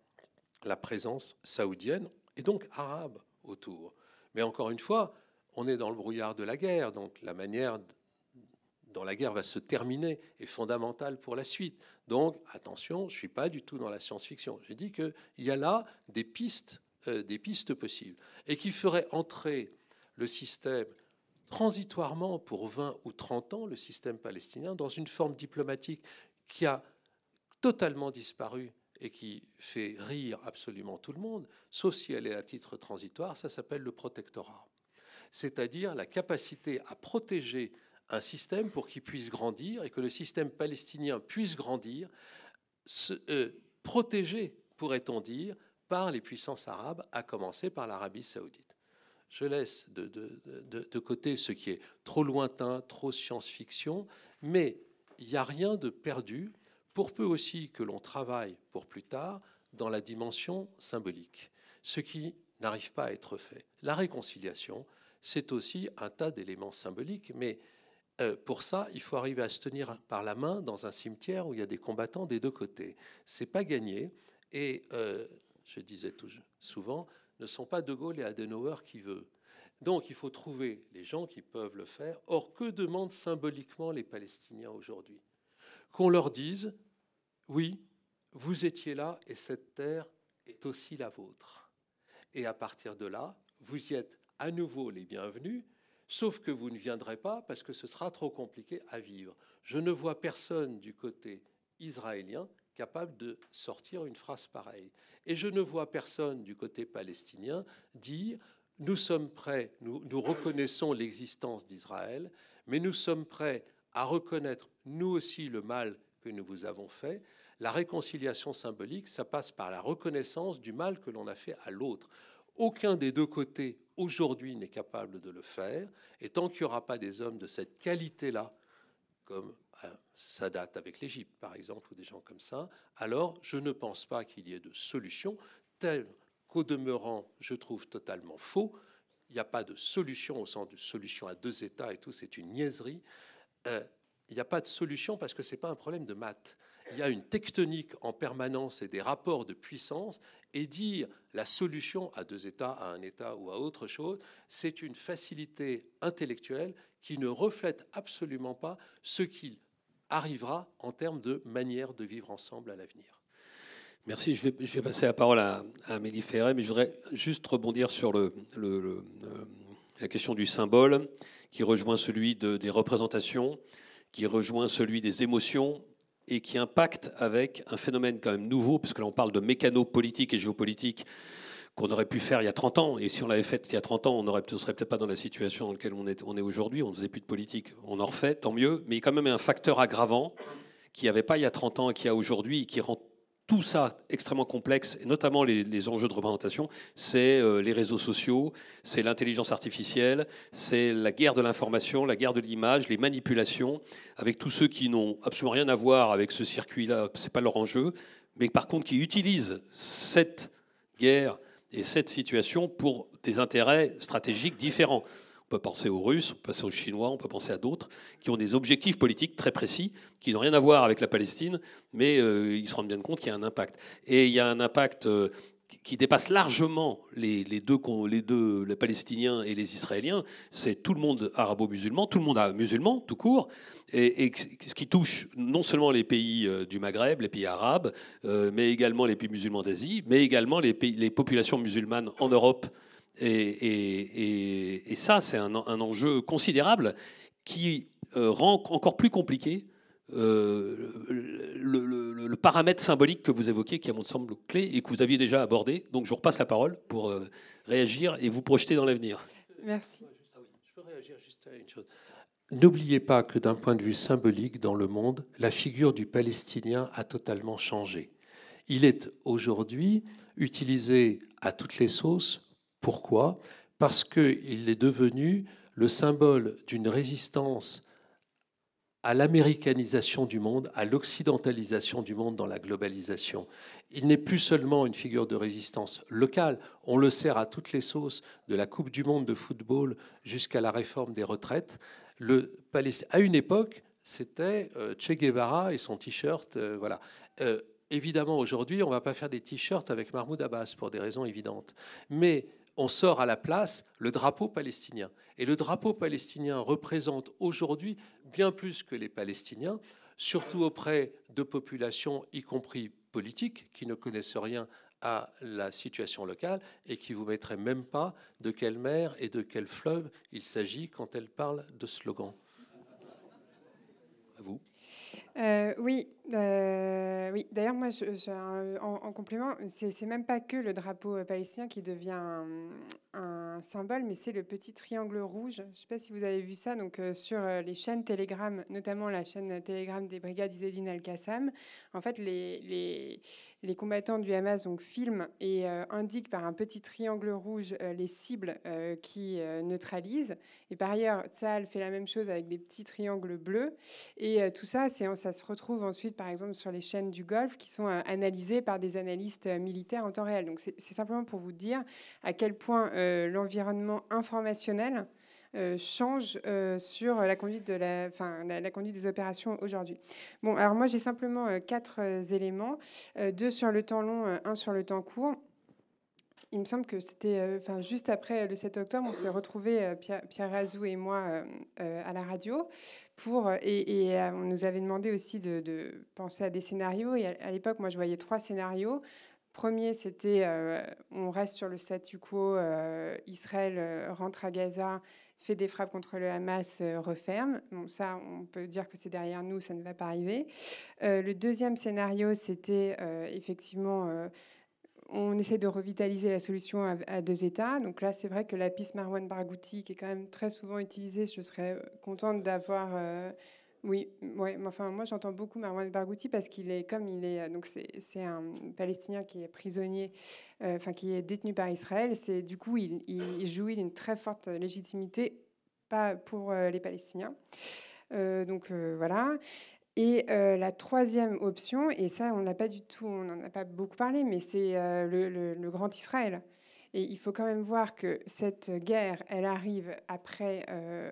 la présence saoudienne et donc arabe autour. Mais encore une fois, on est dans le brouillard de la guerre, donc la manière dont la guerre va se terminer est fondamentale pour la suite. Donc attention, je ne suis pas du tout dans la science-fiction. J'ai dit qu'il y a là des pistes euh, des pistes possibles et qui ferait entrer le système transitoirement pour 20 ou 30 ans, le système palestinien, dans une forme diplomatique qui a totalement disparu et qui fait rire absolument tout le monde, sauf si elle est à titre transitoire, ça s'appelle le protectorat. C'est-à-dire la capacité à protéger un système pour qu'il puisse grandir et que le système palestinien puisse grandir, euh, protéger, pourrait-on dire, par les puissances arabes, à commencer par l'Arabie saoudite. Je laisse de, côté ce qui est trop lointain, trop science-fiction, mais il n'y a rien de perdu, pour peu aussi que l'on travaille pour plus tard dans la dimension symbolique, ce qui n'arrive pas à être fait. La réconciliation, c'est aussi un tas d'éléments symboliques, mais euh, pour ça, il faut arriver à se tenir par la main dans un cimetière où il y a des combattants des deux côtés. C'est pas gagné. Et euh, je disais toujours, souvent, ne sont pas De Gaulle et Adenauer qui veulent. Donc il faut trouver les gens qui peuvent le faire. Or, que demandent symboliquement les Palestiniens aujourd'hui Qu'on leur dise, oui, vous étiez là et cette terre est aussi la vôtre. Et à partir de là, vous y êtes à nouveau les bienvenus, sauf que vous ne viendrez pas parce que ce sera trop compliqué à vivre. Je ne vois personne du côté israélien capable de sortir une phrase pareille. Et je ne vois personne du côté palestinien dire nous sommes prêts, nous, nous reconnaissons l'existence d'Israël, mais nous sommes prêts à reconnaître nous aussi le mal que nous vous avons fait. La réconciliation symbolique, ça passe par la reconnaissance du mal que l'on a fait à l'autre. Aucun des deux côtés aujourd'hui n'est capable de le faire, et tant qu'il n'y aura pas des hommes de cette qualité-là, comme euh, ça date avec l'Égypte, par exemple, ou des gens comme ça, alors je ne pense pas qu'il y ait de solution, telle qu'au demeurant, je trouve totalement faux. Il n'y a pas de solution au sens de solution à deux États et tout, c'est une niaiserie. Euh, il n'y a pas de solution parce que ce n'est pas un problème de maths. Il y a une tectonique en permanence et des rapports de puissance. Et dire la solution à deux États, à un État ou à autre chose, c'est une facilité intellectuelle qui ne reflète absolument pas ce qu'il arrivera en termes de manière de vivre ensemble à l'avenir. Merci. Je vais, passer la parole à, Amélie Ferret, mais je voudrais juste rebondir sur le, euh, la question du symbole qui rejoint celui de, des représentations, qui rejoint celui des émotions et qui impacte avec un phénomène quand même nouveau, puisque là on parle de mécano-politique et géopolitique qu'on aurait pu faire il y a 30 ans. Et si on l'avait faite il y a 30 ans, on ne serait peut-être pas dans la situation dans laquelle on est, on est aujourd'hui. On ne faisait plus de politique. On en refait, tant mieux. Mais il y a quand même un facteur aggravant qu'il n'y avait pas il y a 30 ans et qu'il y a aujourd'hui, qui rend tout ça extrêmement complexe, et notamment les, enjeux de représentation, c'est euh, les réseaux sociaux, c'est l'intelligence artificielle, c'est la guerre de l'information, la guerre de l'image, les manipulations, avec tous ceux qui n'ont absolument rien à voir avec ce circuit-là, c'est pas leur enjeu, mais par contre qui utilisent cette guerre et cette situation pour des intérêts stratégiques différents. On peut penser aux Russes, on peut penser aux Chinois, on peut penser à d'autres qui ont des objectifs politiques très précis, qui n'ont rien à voir avec la Palestine, mais euh, ils se rendent bien compte qu'il y a un impact. Et il y a un impact euh, qui dépasse largement les, deux, les les Palestiniens et les Israéliens, c'est tout le monde arabo-musulman, tout le monde musulman, tout court, et, ce qui touche non seulement les pays euh, du Maghreb, les pays arabes, euh, mais également les pays musulmans d'Asie, mais également les, populations musulmanes en Europe. Et, ça, c'est un, enjeu considérable qui euh, rend encore plus compliqué euh, le, paramètre symbolique que vous évoquez, qui à mon semble clé et que vous aviez déjà abordé. Donc je vous repasse la parole pour euh, réagir et vous projeter dans l'avenir. Merci. Je peux réagir juste à une chose. N'oubliez pas que d'un point de vue symbolique dans le monde, la figure du Palestinien a totalement changé. Il est aujourd'hui utilisé à toutes les sauces. Pourquoi Parce qu'il est devenu le symbole d'une résistance à l'américanisation du monde, à l'occidentalisation du monde dans la globalisation. Il n'est plus seulement une figure de résistance locale, on le sert à toutes les sauces, de la Coupe du Monde de football jusqu'à la réforme des retraites. Le à une époque, c'était euh, Che Guevara et son t-shirt. Euh, voilà. Euh, évidemment, aujourd'hui, on ne va pas faire des t-shirts avec Mahmoud Abbas pour des raisons évidentes. Mais on sort à la place le drapeau palestinien. Et le drapeau palestinien représente aujourd'hui bien plus que les Palestiniens, surtout auprès de populations, y compris politiques, qui ne connaissent rien à la situation locale et qui vous mettraient même pas de quelle mer et de quel fleuve il s'agit quand elle parle de slogan. À vous. Euh, oui, euh, oui. D'ailleurs, moi, je, euh, en, complément, c'est même pas que le drapeau palestinien qui devient un, symbole, mais c'est le petit triangle rouge. Je ne sais pas si vous avez vu ça. Donc, sur les chaînes Telegram, notamment la chaîne Telegram des brigades Izzedine Al-Qassam, en fait, les, les, les, combattants du Hamas donc filment et indiquent par un petit triangle rouge les cibles qui neutralisent. Et par ailleurs, fait la même chose avec des petits triangles bleus. Et tout ça, c'est ça se retrouve ensuite, par exemple, sur les chaînes du Golfe qui sont euh, analysées par des analystes euh, militaires en temps réel. Donc, c'est simplement pour vous dire à quel point euh, l'environnement informationnel change sur la conduite, de la, la, conduite des opérations aujourd'hui. Bon, alors moi j'ai simplement quatre éléments, deux sur le temps long, un sur le temps court. Il me semble que c'était euh, enfin juste après le 7 octobre, on s'est retrouvés, euh, Pierre, Azou Razou et moi, euh, à la radio. Pour, et, on nous avait demandé aussi de, penser à des scénarios. Et à l'époque, moi, je voyais trois scénarios premier, c'était on reste sur le statu quo, Israël rentre à Gaza, fait des frappes contre le Hamas, referme. Donc ça, on peut dire que c'est derrière nous, ça ne va pas arriver. le deuxième scénario, c'était effectivement on essaie de revitaliser la solution à, deux États. Donc là, c'est vrai que la piste Marwan Barghouti, qui est quand même très souvent utilisée, je serais contente d'avoir. Euh, oui, ouais, enfin, moi j'entends beaucoup Marwan Barghouti parce qu'il est comme il est, euh, donc c'est un Palestinien qui est prisonnier, euh, enfin qui est détenu par Israël. C'est du coup il, jouit d'une très forte légitimité, pas pour les Palestiniens. donc voilà. Et euh, la troisième option, et ça, on n'a pas du tout, on n'en a pas beaucoup parlé, mais c'est euh, le, Grand Israël. Et il faut quand même voir que cette guerre, elle arrive après euh,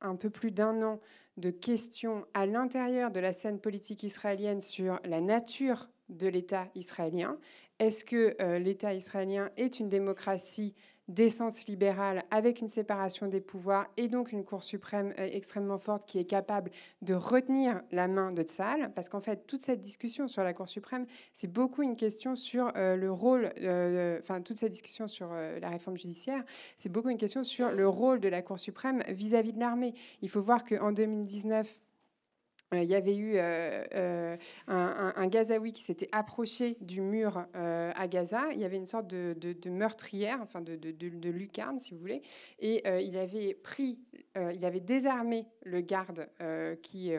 un peu plus d'un an de questions à l'intérieur de la scène politique israélienne sur la nature de l'État israélien. Est-ce que l'État israélien est une démocratie d'essence libérale avec une séparation des pouvoirs et donc une Cour suprême euh, extrêmement forte qui est capable de retenir la main de Tsahal. Parce qu'en fait, toute cette discussion sur la Cour suprême, c'est beaucoup une question sur euh, le rôle, euh, enfin, toute cette discussion sur la réforme judiciaire, c'est beaucoup une question sur le rôle de la Cour suprême vis-à-vis -vis de l'armée. Il faut voir qu'en 2019, euh, il y avait eu euh, euh, un, Gazaoui qui s'était approché du mur à Gaza. Il y avait une sorte de, meurtrière, enfin de, lucarne, si vous voulez. Et il avait pris, il avait désarmé le garde qui,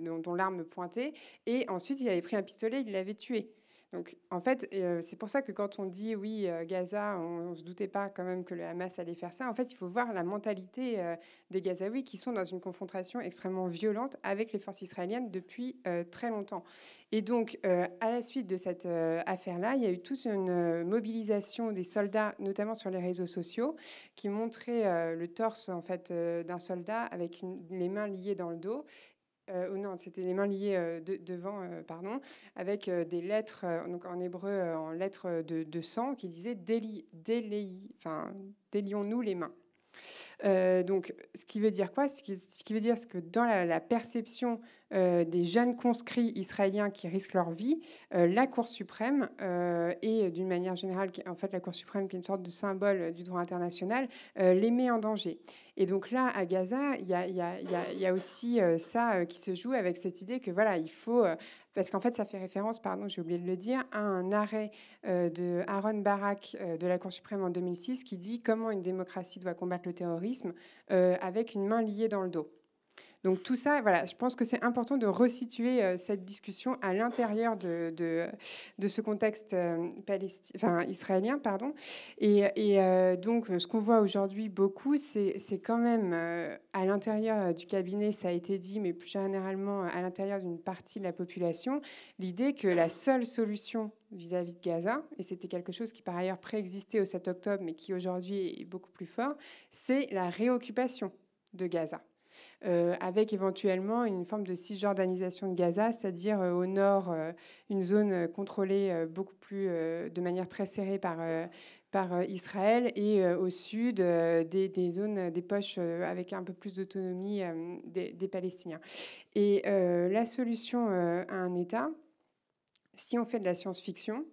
dont, dont l'arme pointait. Et ensuite, il avait pris un pistolet, il l'avait tué. Donc en fait, euh, c'est pour ça que quand on dit oui, euh, Gaza, on ne se doutait pas quand même que le Hamas allait faire ça. En fait, il faut voir la mentalité euh, des Gazaouis qui sont dans une confrontation extrêmement violente avec les forces israéliennes depuis très longtemps. Et donc, à la suite de cette affaire-là, il y a eu toute une mobilisation des soldats, notamment sur les réseaux sociaux, qui montrait le torse en fait d'un soldat avec les mains liées dans le dos euh, oh non, c'était les mains liées euh, devant, euh, pardon, avec des lettres, donc en hébreu, en lettres de, sang, qui disaient déli, enfin, délions-nous les mains. Euh, donc, ce qui veut dire quoi ce qui, veut dire que dans la, perception euh, des jeunes conscrits israéliens qui risquent leur vie, euh, la Cour suprême et d'une manière générale, en fait, la Cour suprême qui est une sorte de symbole du droit international, les met en danger. Et donc là, à Gaza, il y, y a, aussi ça qui se joue avec cette idée que voilà, il faut parce qu'en fait, ça fait référence, pardon, j'ai oublié de le dire, à un arrêt de Aaron Barak de la Cour suprême en 2006 qui dit comment une démocratie doit combattre le terrorisme euh, avec une main liée dans le dos. Donc tout ça, voilà, je pense que c'est important de resituer euh, cette discussion à l'intérieur de, ce contexte euh, israélien. Pardon. Et, euh, donc ce qu'on voit aujourd'hui beaucoup, c'est quand même à l'intérieur du cabinet, ça a été dit, mais plus généralement à l'intérieur d'une partie de la population, l'idée que la seule solution vis à -vis de Gaza, et c'était quelque chose qui par ailleurs préexistait au 7 octobre, mais qui aujourd'hui est beaucoup plus fort, c'est la réoccupation de Gaza. Euh, avec éventuellement une forme de cisjordanisation de Gaza, c'est-à-dire euh, au nord, euh, une zone contrôlée beaucoup plus de manière très serrée par, par Israël et au sud des, des, zones, des poches avec un peu plus d'autonomie des, des, Palestiniens. Et la solution à un État, si on fait de la science-fiction,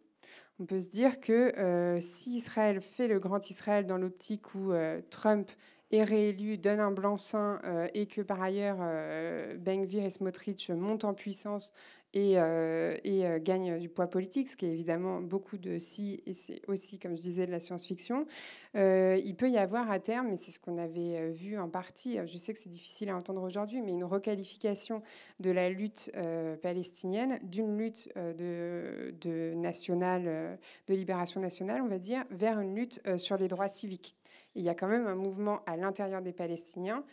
on peut se dire que si Israël fait le grand Israël dans l'optique où Trump est réélu, donne un blanc-seing euh, et que par ailleurs euh, Bengvir et Smotrich montent en puissance et, gagne euh, euh, gagnent du poids politique, ce qui est évidemment beaucoup de si, et c'est aussi, comme je disais, de la science-fiction, il peut y avoir à terme, et c'est ce qu'on avait vu en partie, je sais que c'est difficile à entendre aujourd'hui, mais une requalification de la lutte palestinienne, d'une lutte de, de, nationale, de libération nationale, on va dire, vers une lutte sur les droits civiques il y a quand même un mouvement à l'intérieur des Palestiniens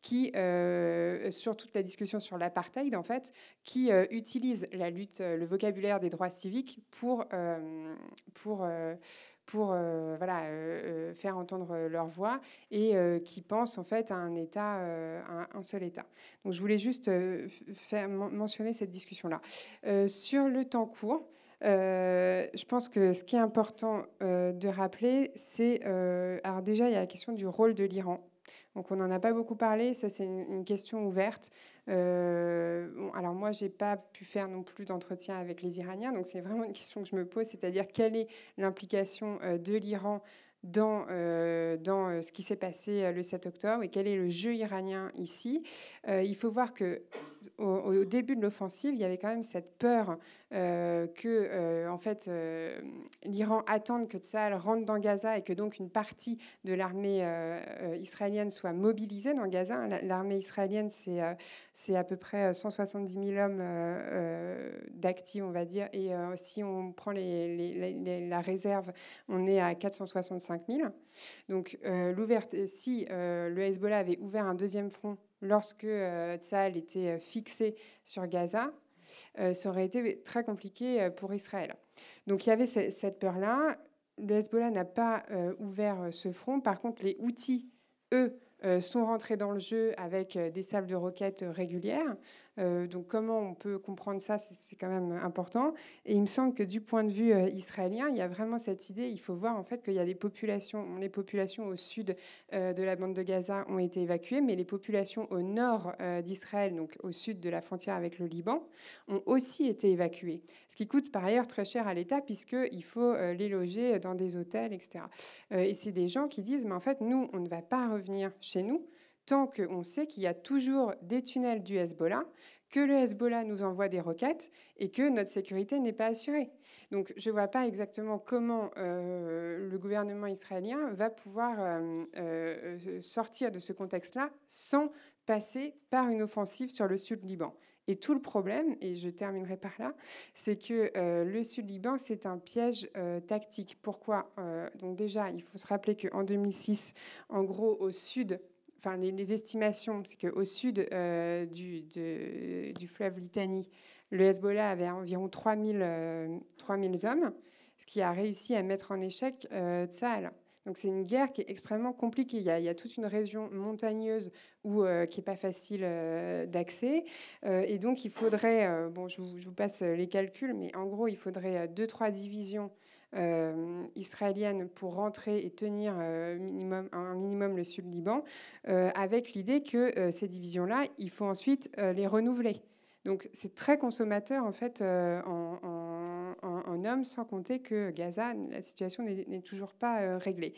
qui, euh, sur toute la discussion sur l'apartheid, en fait, qui euh, utilise la lutte, euh, le vocabulaire des droits civiques pour, pour, pour voilà, faire entendre leur voix et qui pense en fait à un État, un seul État. Donc, je voulais juste faire mentionner cette discussion-là. sur le temps court, euh, je pense que ce qui est important euh, de rappeler, c'est... Euh, alors déjà, il y a la question du rôle de l'Iran. Donc on n'en a pas beaucoup parlé, ça c'est une, question ouverte. alors moi, je n'ai pas pu faire non plus d'entretien avec les Iraniens, donc c'est vraiment une question que je me pose, c'est-à-dire quelle est l'implication de l'Iran dans, dans ce qui s'est passé le 7 octobre et quel est le jeu iranien ici. il faut voir que au, début de l'offensive, il y avait quand même cette peur euh, que, euh, en fait, euh, l'Iran attende que Tsahal rentre dans Gaza et que donc une partie de l'armée israélienne soit mobilisée dans Gaza. Hein, l'armée israélienne, c'est à peu près 170 000 hommes d'actifs, on va dire. Et si on prend les, la réserve, on est à 465 000. Donc, si le Hezbollah avait ouvert un deuxième front lorsque tsaal euh, était euh, fixé sur Gaza, euh, ça aurait été très compliqué pour Israël. Donc il y avait cette peur-là. Le Hezbollah n'a pas ouvert ce front. Par contre, les outils, eux, sont rentrés dans le jeu avec des salles de roquettes régulières, euh, donc comment on peut comprendre ça, c'est quand même important. Et il me semble que du point de vue euh, israélien, il y a vraiment cette idée, il faut voir en fait qu'il y a des populations, les populations au sud euh, de la bande de Gaza ont été évacuées, mais les populations au nord d'Israël, donc au sud de la frontière avec le Liban, ont aussi été évacuées. Ce qui coûte par ailleurs très cher à l'État puisqu'il faut les loger dans des hôtels, etc. Et c'est des gens qui disent, mais en fait, nous, on ne va pas revenir chez nous tant qu'on sait qu'il y a toujours des tunnels du Hezbollah, que le Hezbollah nous envoie des roquettes et que notre sécurité n'est pas assurée. Donc je ne vois pas exactement comment euh, le gouvernement israélien va pouvoir euh, euh, sortir de ce contexte-là sans passer par une offensive sur le sud Liban. Et tout le problème, et je terminerai par là, c'est que le Sud-Liban, c'est un piège tactique. Pourquoi Donc déjà, il faut se rappeler qu'en 2006, en gros, au sud enfin les, estimations, c'est qu'au sud euh, du, du, fleuve Litanie, le Hezbollah avait environ 3000, euh, hommes, ce qui a réussi à mettre en échec euh, Donc c'est une guerre qui est extrêmement compliquée. Il y a, toute une région montagneuse où, euh, qui n'est pas facile d'accès. et donc il faudrait, bon, je vous, je vous, passe les calculs, mais en gros, il faudrait 2-3 divisions euh, israélienne pour rentrer et tenir euh, minimum, un minimum le sud-Liban, euh, avec l'idée que ces divisions-là, il faut ensuite les renouveler. Donc c'est très consommateur en fait en homme, sans compter que Gaza, la situation n'est toujours pas euh, réglée.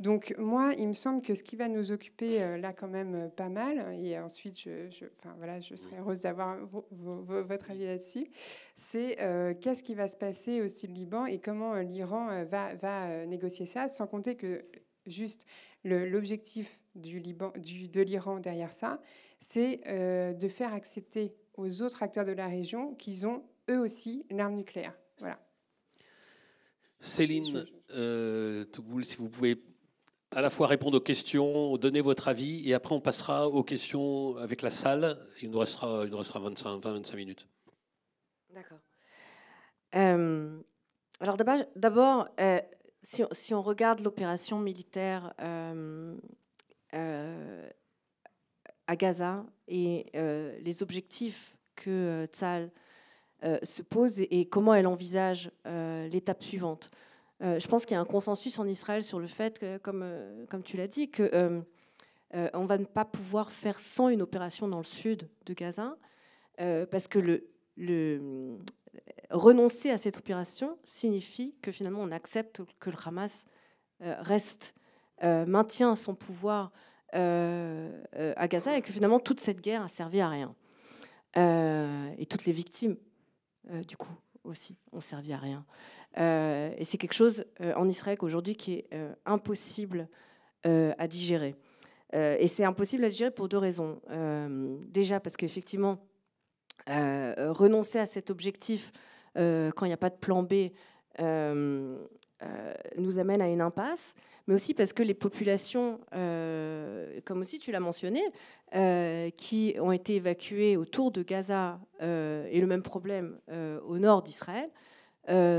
Donc moi, il me semble que ce qui va nous occuper euh, là quand même euh, pas mal, et ensuite, je, enfin, voilà, je serais heureuse d'avoir votre avis là-dessus, c'est qu'est-ce qui va se passer aussi au Liban et comment l'Iran va, va négocier ça, sans compter que juste l'objectif du Liban, de l'Iran derrière ça, c'est de faire accepter aux autres acteurs de la région qu'ils ont eux aussi l'arme nucléaire. Céline euh, Touboul, si vous pouvez à la fois répondre aux questions, donner votre avis, et après on passera aux questions avec la salle. Il nous restera, il nous restera 20-25 minutes. D'accord. Euh, alors d'abord, euh, si, si, on regarde l'opération militaire à Gaza et les objectifs que Tzal euh, se pose et, comment elle envisage euh, l'étape suivante. Euh, je pense qu'il y a un consensus en Israël sur le fait, que, comme, comme tu l'as dit, que on va ne pas pouvoir faire sans une opération dans le sud de Gaza, parce que le, le, renoncer à cette opération signifie que finalement on accepte que le Hamas reste, maintient son pouvoir à Gaza et que finalement toute cette guerre a servi à rien. et toutes les victimes euh, du coup aussi, on servit à rien. Euh, et c'est quelque chose euh, en Israël aujourd'hui qui est impossible à digérer. et c'est impossible à digérer pour deux raisons. déjà parce qu'effectivement, renoncer à cet objectif quand il n'y a pas de plan B nous amène à une impasse mais aussi parce que les populations, euh, comme aussi tu l'as mentionné, euh, qui ont été évacuées autour de Gaza euh, et le même problème au nord d'Israël,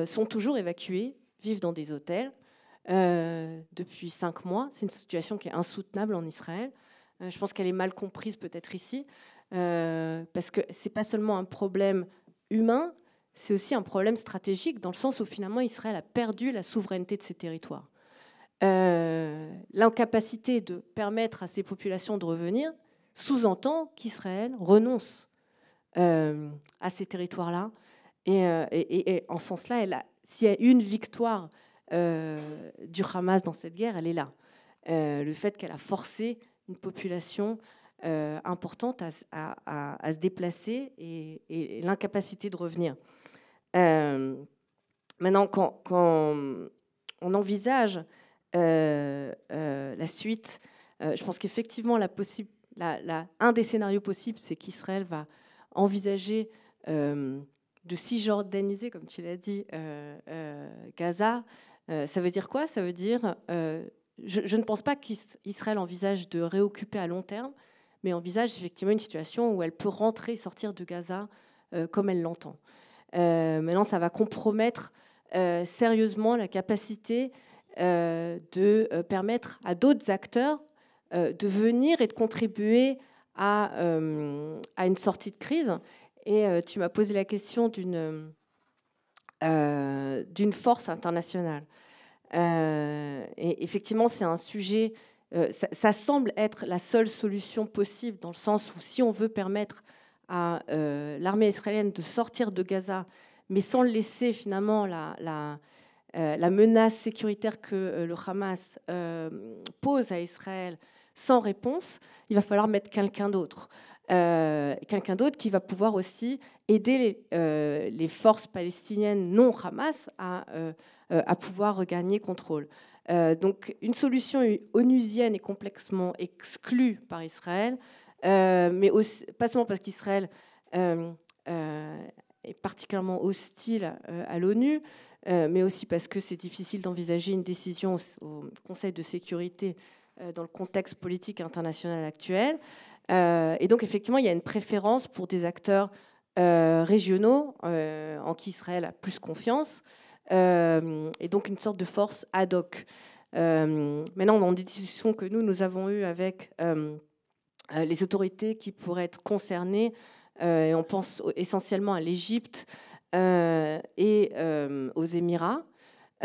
sont toujours évacuées, vivent dans des hôtels depuis cinq mois. C'est une situation qui est insoutenable en Israël. je pense qu'elle est mal comprise peut-être ici, parce que ce n'est pas seulement un problème humain, c'est aussi un problème stratégique dans le sens où finalement Israël a perdu la souveraineté de ses territoires. Euh, l'incapacité de permettre à ces populations de revenir sous-entend qu'Israël renonce euh, à ces territoires-là. Et, euh, en ce sens-là, s'il y a une victoire du Hamas dans cette guerre, elle est là. le fait qu'elle a forcé une population importante à, se déplacer et, l'incapacité de revenir. maintenant, quand, quand on envisage euh, euh, la suite. Euh, je pense qu'effectivement, un des scénarios possibles, c'est qu'Israël va envisager de cisjordaniser, comme tu l'as dit, Gaza. ça veut dire quoi Ça veut dire je, ne pense pas qu'Israël envisage de réoccuper à long terme, mais envisage effectivement une situation où elle peut rentrer et sortir de Gaza comme elle l'entend. maintenant, ça va compromettre sérieusement la capacité euh, de euh, permettre à d'autres acteurs euh, de venir et de contribuer à, à une sortie de crise. Et tu m'as posé la question d'une d'une force internationale. et effectivement, c'est un sujet ça, semble être la seule solution possible, dans le sens où si on veut permettre à l'armée israélienne de sortir de Gaza, mais sans laisser finalement la, euh, la menace sécuritaire que euh, le Hamas euh, pose à Israël sans réponse, il va falloir mettre quelqu'un d'autre. quelqu'un d'autre qui va pouvoir aussi aider les, forces palestiniennes non Hamas à, pouvoir regagner contrôle. donc une solution onusienne est complexement exclue par Israël, mais pas seulement parce qu'Israël est particulièrement hostile à l'ONU, euh, mais aussi parce que c'est difficile d'envisager une décision au, Conseil de sécurité euh, dans le contexte politique international actuel. Euh, et donc, effectivement, il y a une préférence pour des acteurs régionaux en qui Israël a plus confiance, et donc une sorte de force ad hoc. maintenant, dans des discussions que nous, nous avons eues avec les autorités qui pourraient être concernées, et on pense essentiellement à l'Égypte, euh, et euh, aux Émirats,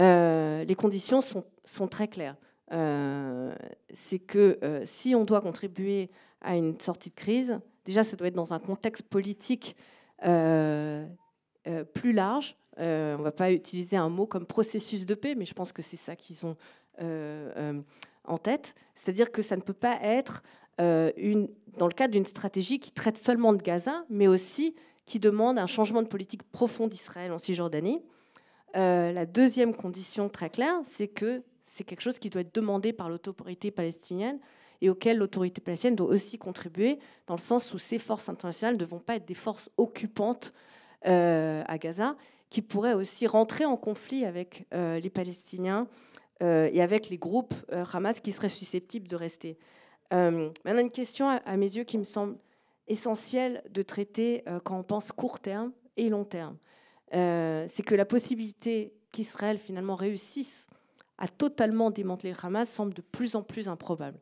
euh, les conditions sont, sont très claires. c'est que si on doit contribuer à une sortie de crise, déjà, ça doit être dans un contexte politique plus large. on ne va pas utiliser un mot comme processus de paix, mais je pense que c'est ça qu'ils ont en tête. C'est-à-dire que ça ne peut pas être une, dans le cadre d'une stratégie qui traite seulement de Gaza, mais aussi qui demande un changement de politique profond d'Israël en Cisjordanie. Euh, la deuxième condition très claire, c'est que c'est quelque chose qui doit être demandé par l'autorité palestinienne et auquel l'autorité palestinienne doit aussi contribuer, dans le sens où ces forces internationales ne vont pas être des forces occupantes euh, à Gaza, qui pourraient aussi rentrer en conflit avec euh, les Palestiniens et avec les groupes Hamas qui seraient susceptibles de rester. maintenant, une question à mes yeux qui me semble essentiel de traiter euh, quand on pense court terme et long terme. Euh, c'est que la possibilité qu'Israël finalement réussisse à totalement démanteler le Hamas semble de plus en plus improbable.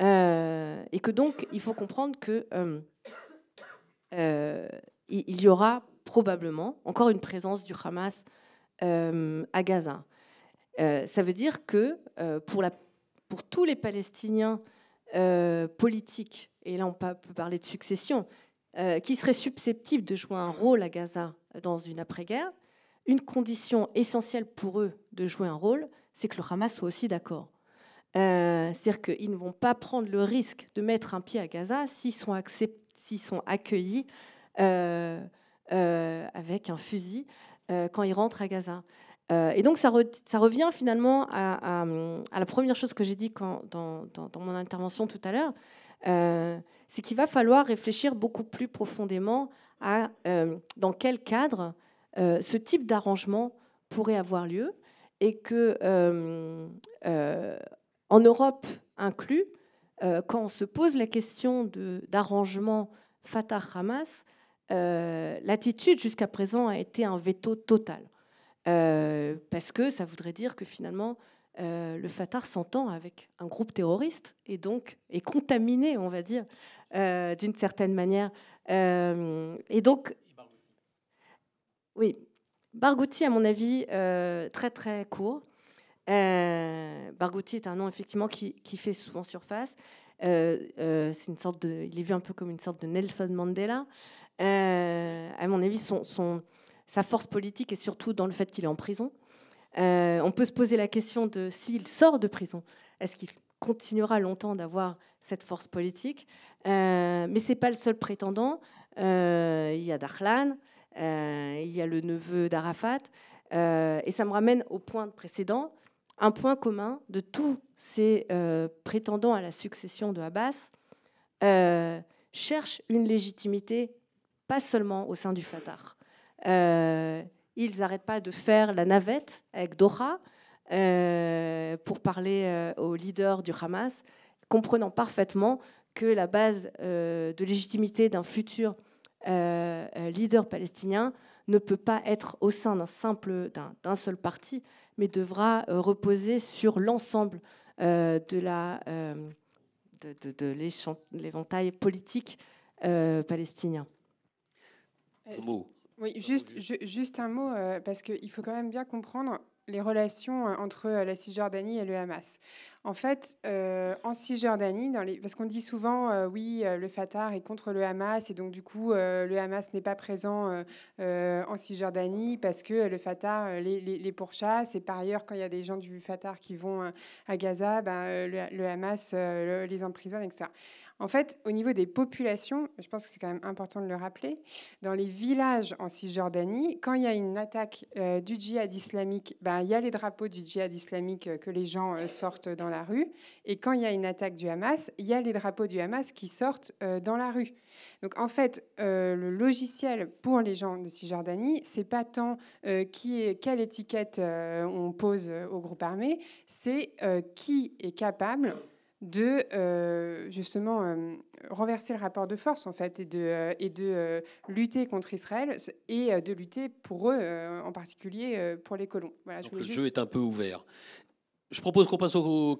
Euh, et que donc, il faut comprendre que il y aura probablement encore une présence du Hamas à Gaza. ça veut dire que pour, la, pour tous les Palestiniens politiques et là on peut parler de succession, euh, qui serait susceptible de jouer un rôle à Gaza dans une après-guerre, une condition essentielle pour eux de jouer un rôle, c'est que le Hamas soit aussi d'accord. Euh, c'est-à-dire qu'ils ne vont pas prendre le risque de mettre un pied à Gaza s'ils sont, sont, accueillis euh, avec un fusil quand ils rentrent à Gaza. et donc ça, revient finalement à, la première chose que j'ai dit dans, mon intervention tout à l'heure, euh, c'est qu'il va falloir réfléchir beaucoup plus profondément à euh, dans quel cadre euh, ce type d'arrangement pourrait avoir lieu et que, en Europe inclus, quand on se pose la question d'arrangement Fatah-Hamas, l'attitude jusqu'à présent a été un veto total. parce que ça voudrait dire que finalement, euh, le Fatah s'entend avec un groupe terroriste et donc est contaminé, on va dire, euh, d'une certaine manière. Euh, et donc, oui, Barghouti, à mon avis, très très court. Barghouti est un nom effectivement qui, fait souvent surface. c'est une sorte de, il est vu un peu comme une sorte de Nelson Mandela. à mon avis, son, son sa force politique est surtout dans le fait qu'il est en prison. Euh, on peut se poser la question de s'il sort de prison, est-ce qu'il continuera longtemps d'avoir cette force politique euh, Mais ce n'est pas le seul prétendant. Euh, il y a Dahlan, il y a le neveu d'Arafat. et ça me ramène au point précédent, un point commun de tous ces prétendants à la succession de Abbas cherche une légitimité, pas seulement au sein du Fatah. Ils n'arrêtent pas de faire la navette avec Doha euh, pour parler euh, aux leaders du Hamas, comprenant parfaitement que la base euh, de légitimité d'un futur leader palestinien ne peut pas être au sein d'un simple, d'un seul parti, mais devra reposer sur l'ensemble de la de, l'éventail politique palestinien. Oui, juste, juste un mot, euh, parce parce qu'il faut quand même bien comprendre les relations euh, entre euh, la Cisjordanie et le Hamas. En fait, en Cisjordanie, dans les... parce qu'on dit souvent, oui, le Fatah est contre le Hamas, et donc du coup, le Hamas n'est pas présent en Cisjordanie parce que le Fatah les, les, les, pourchasse, et par ailleurs, quand il y a des gens du Fatah qui vont à Gaza, ben, le, le, Hamas les emprisonne, etc. En fait, au niveau des populations, je pense que c'est quand même important de le rappeler, dans les villages en Cisjordanie, quand il y a une attaque euh, du djihad islamique, ben, il y a les drapeaux du djihad islamique euh, que les gens euh, sortent dans la rue. Et quand il y a une attaque du Hamas, il y a les drapeaux du Hamas qui sortent dans la rue. Donc en fait, le logiciel pour les gens de Cisjordanie, c'est pas tant qui est, quelle étiquette on pose au groupe armé, c'est qui est capable de euh, justement euh, renverser le rapport de force en fait et de, euh, et de lutter contre Israël et de lutter pour eux en particulier pour les colons. le jeu est un peu ouvert. Je propose qu'on passe au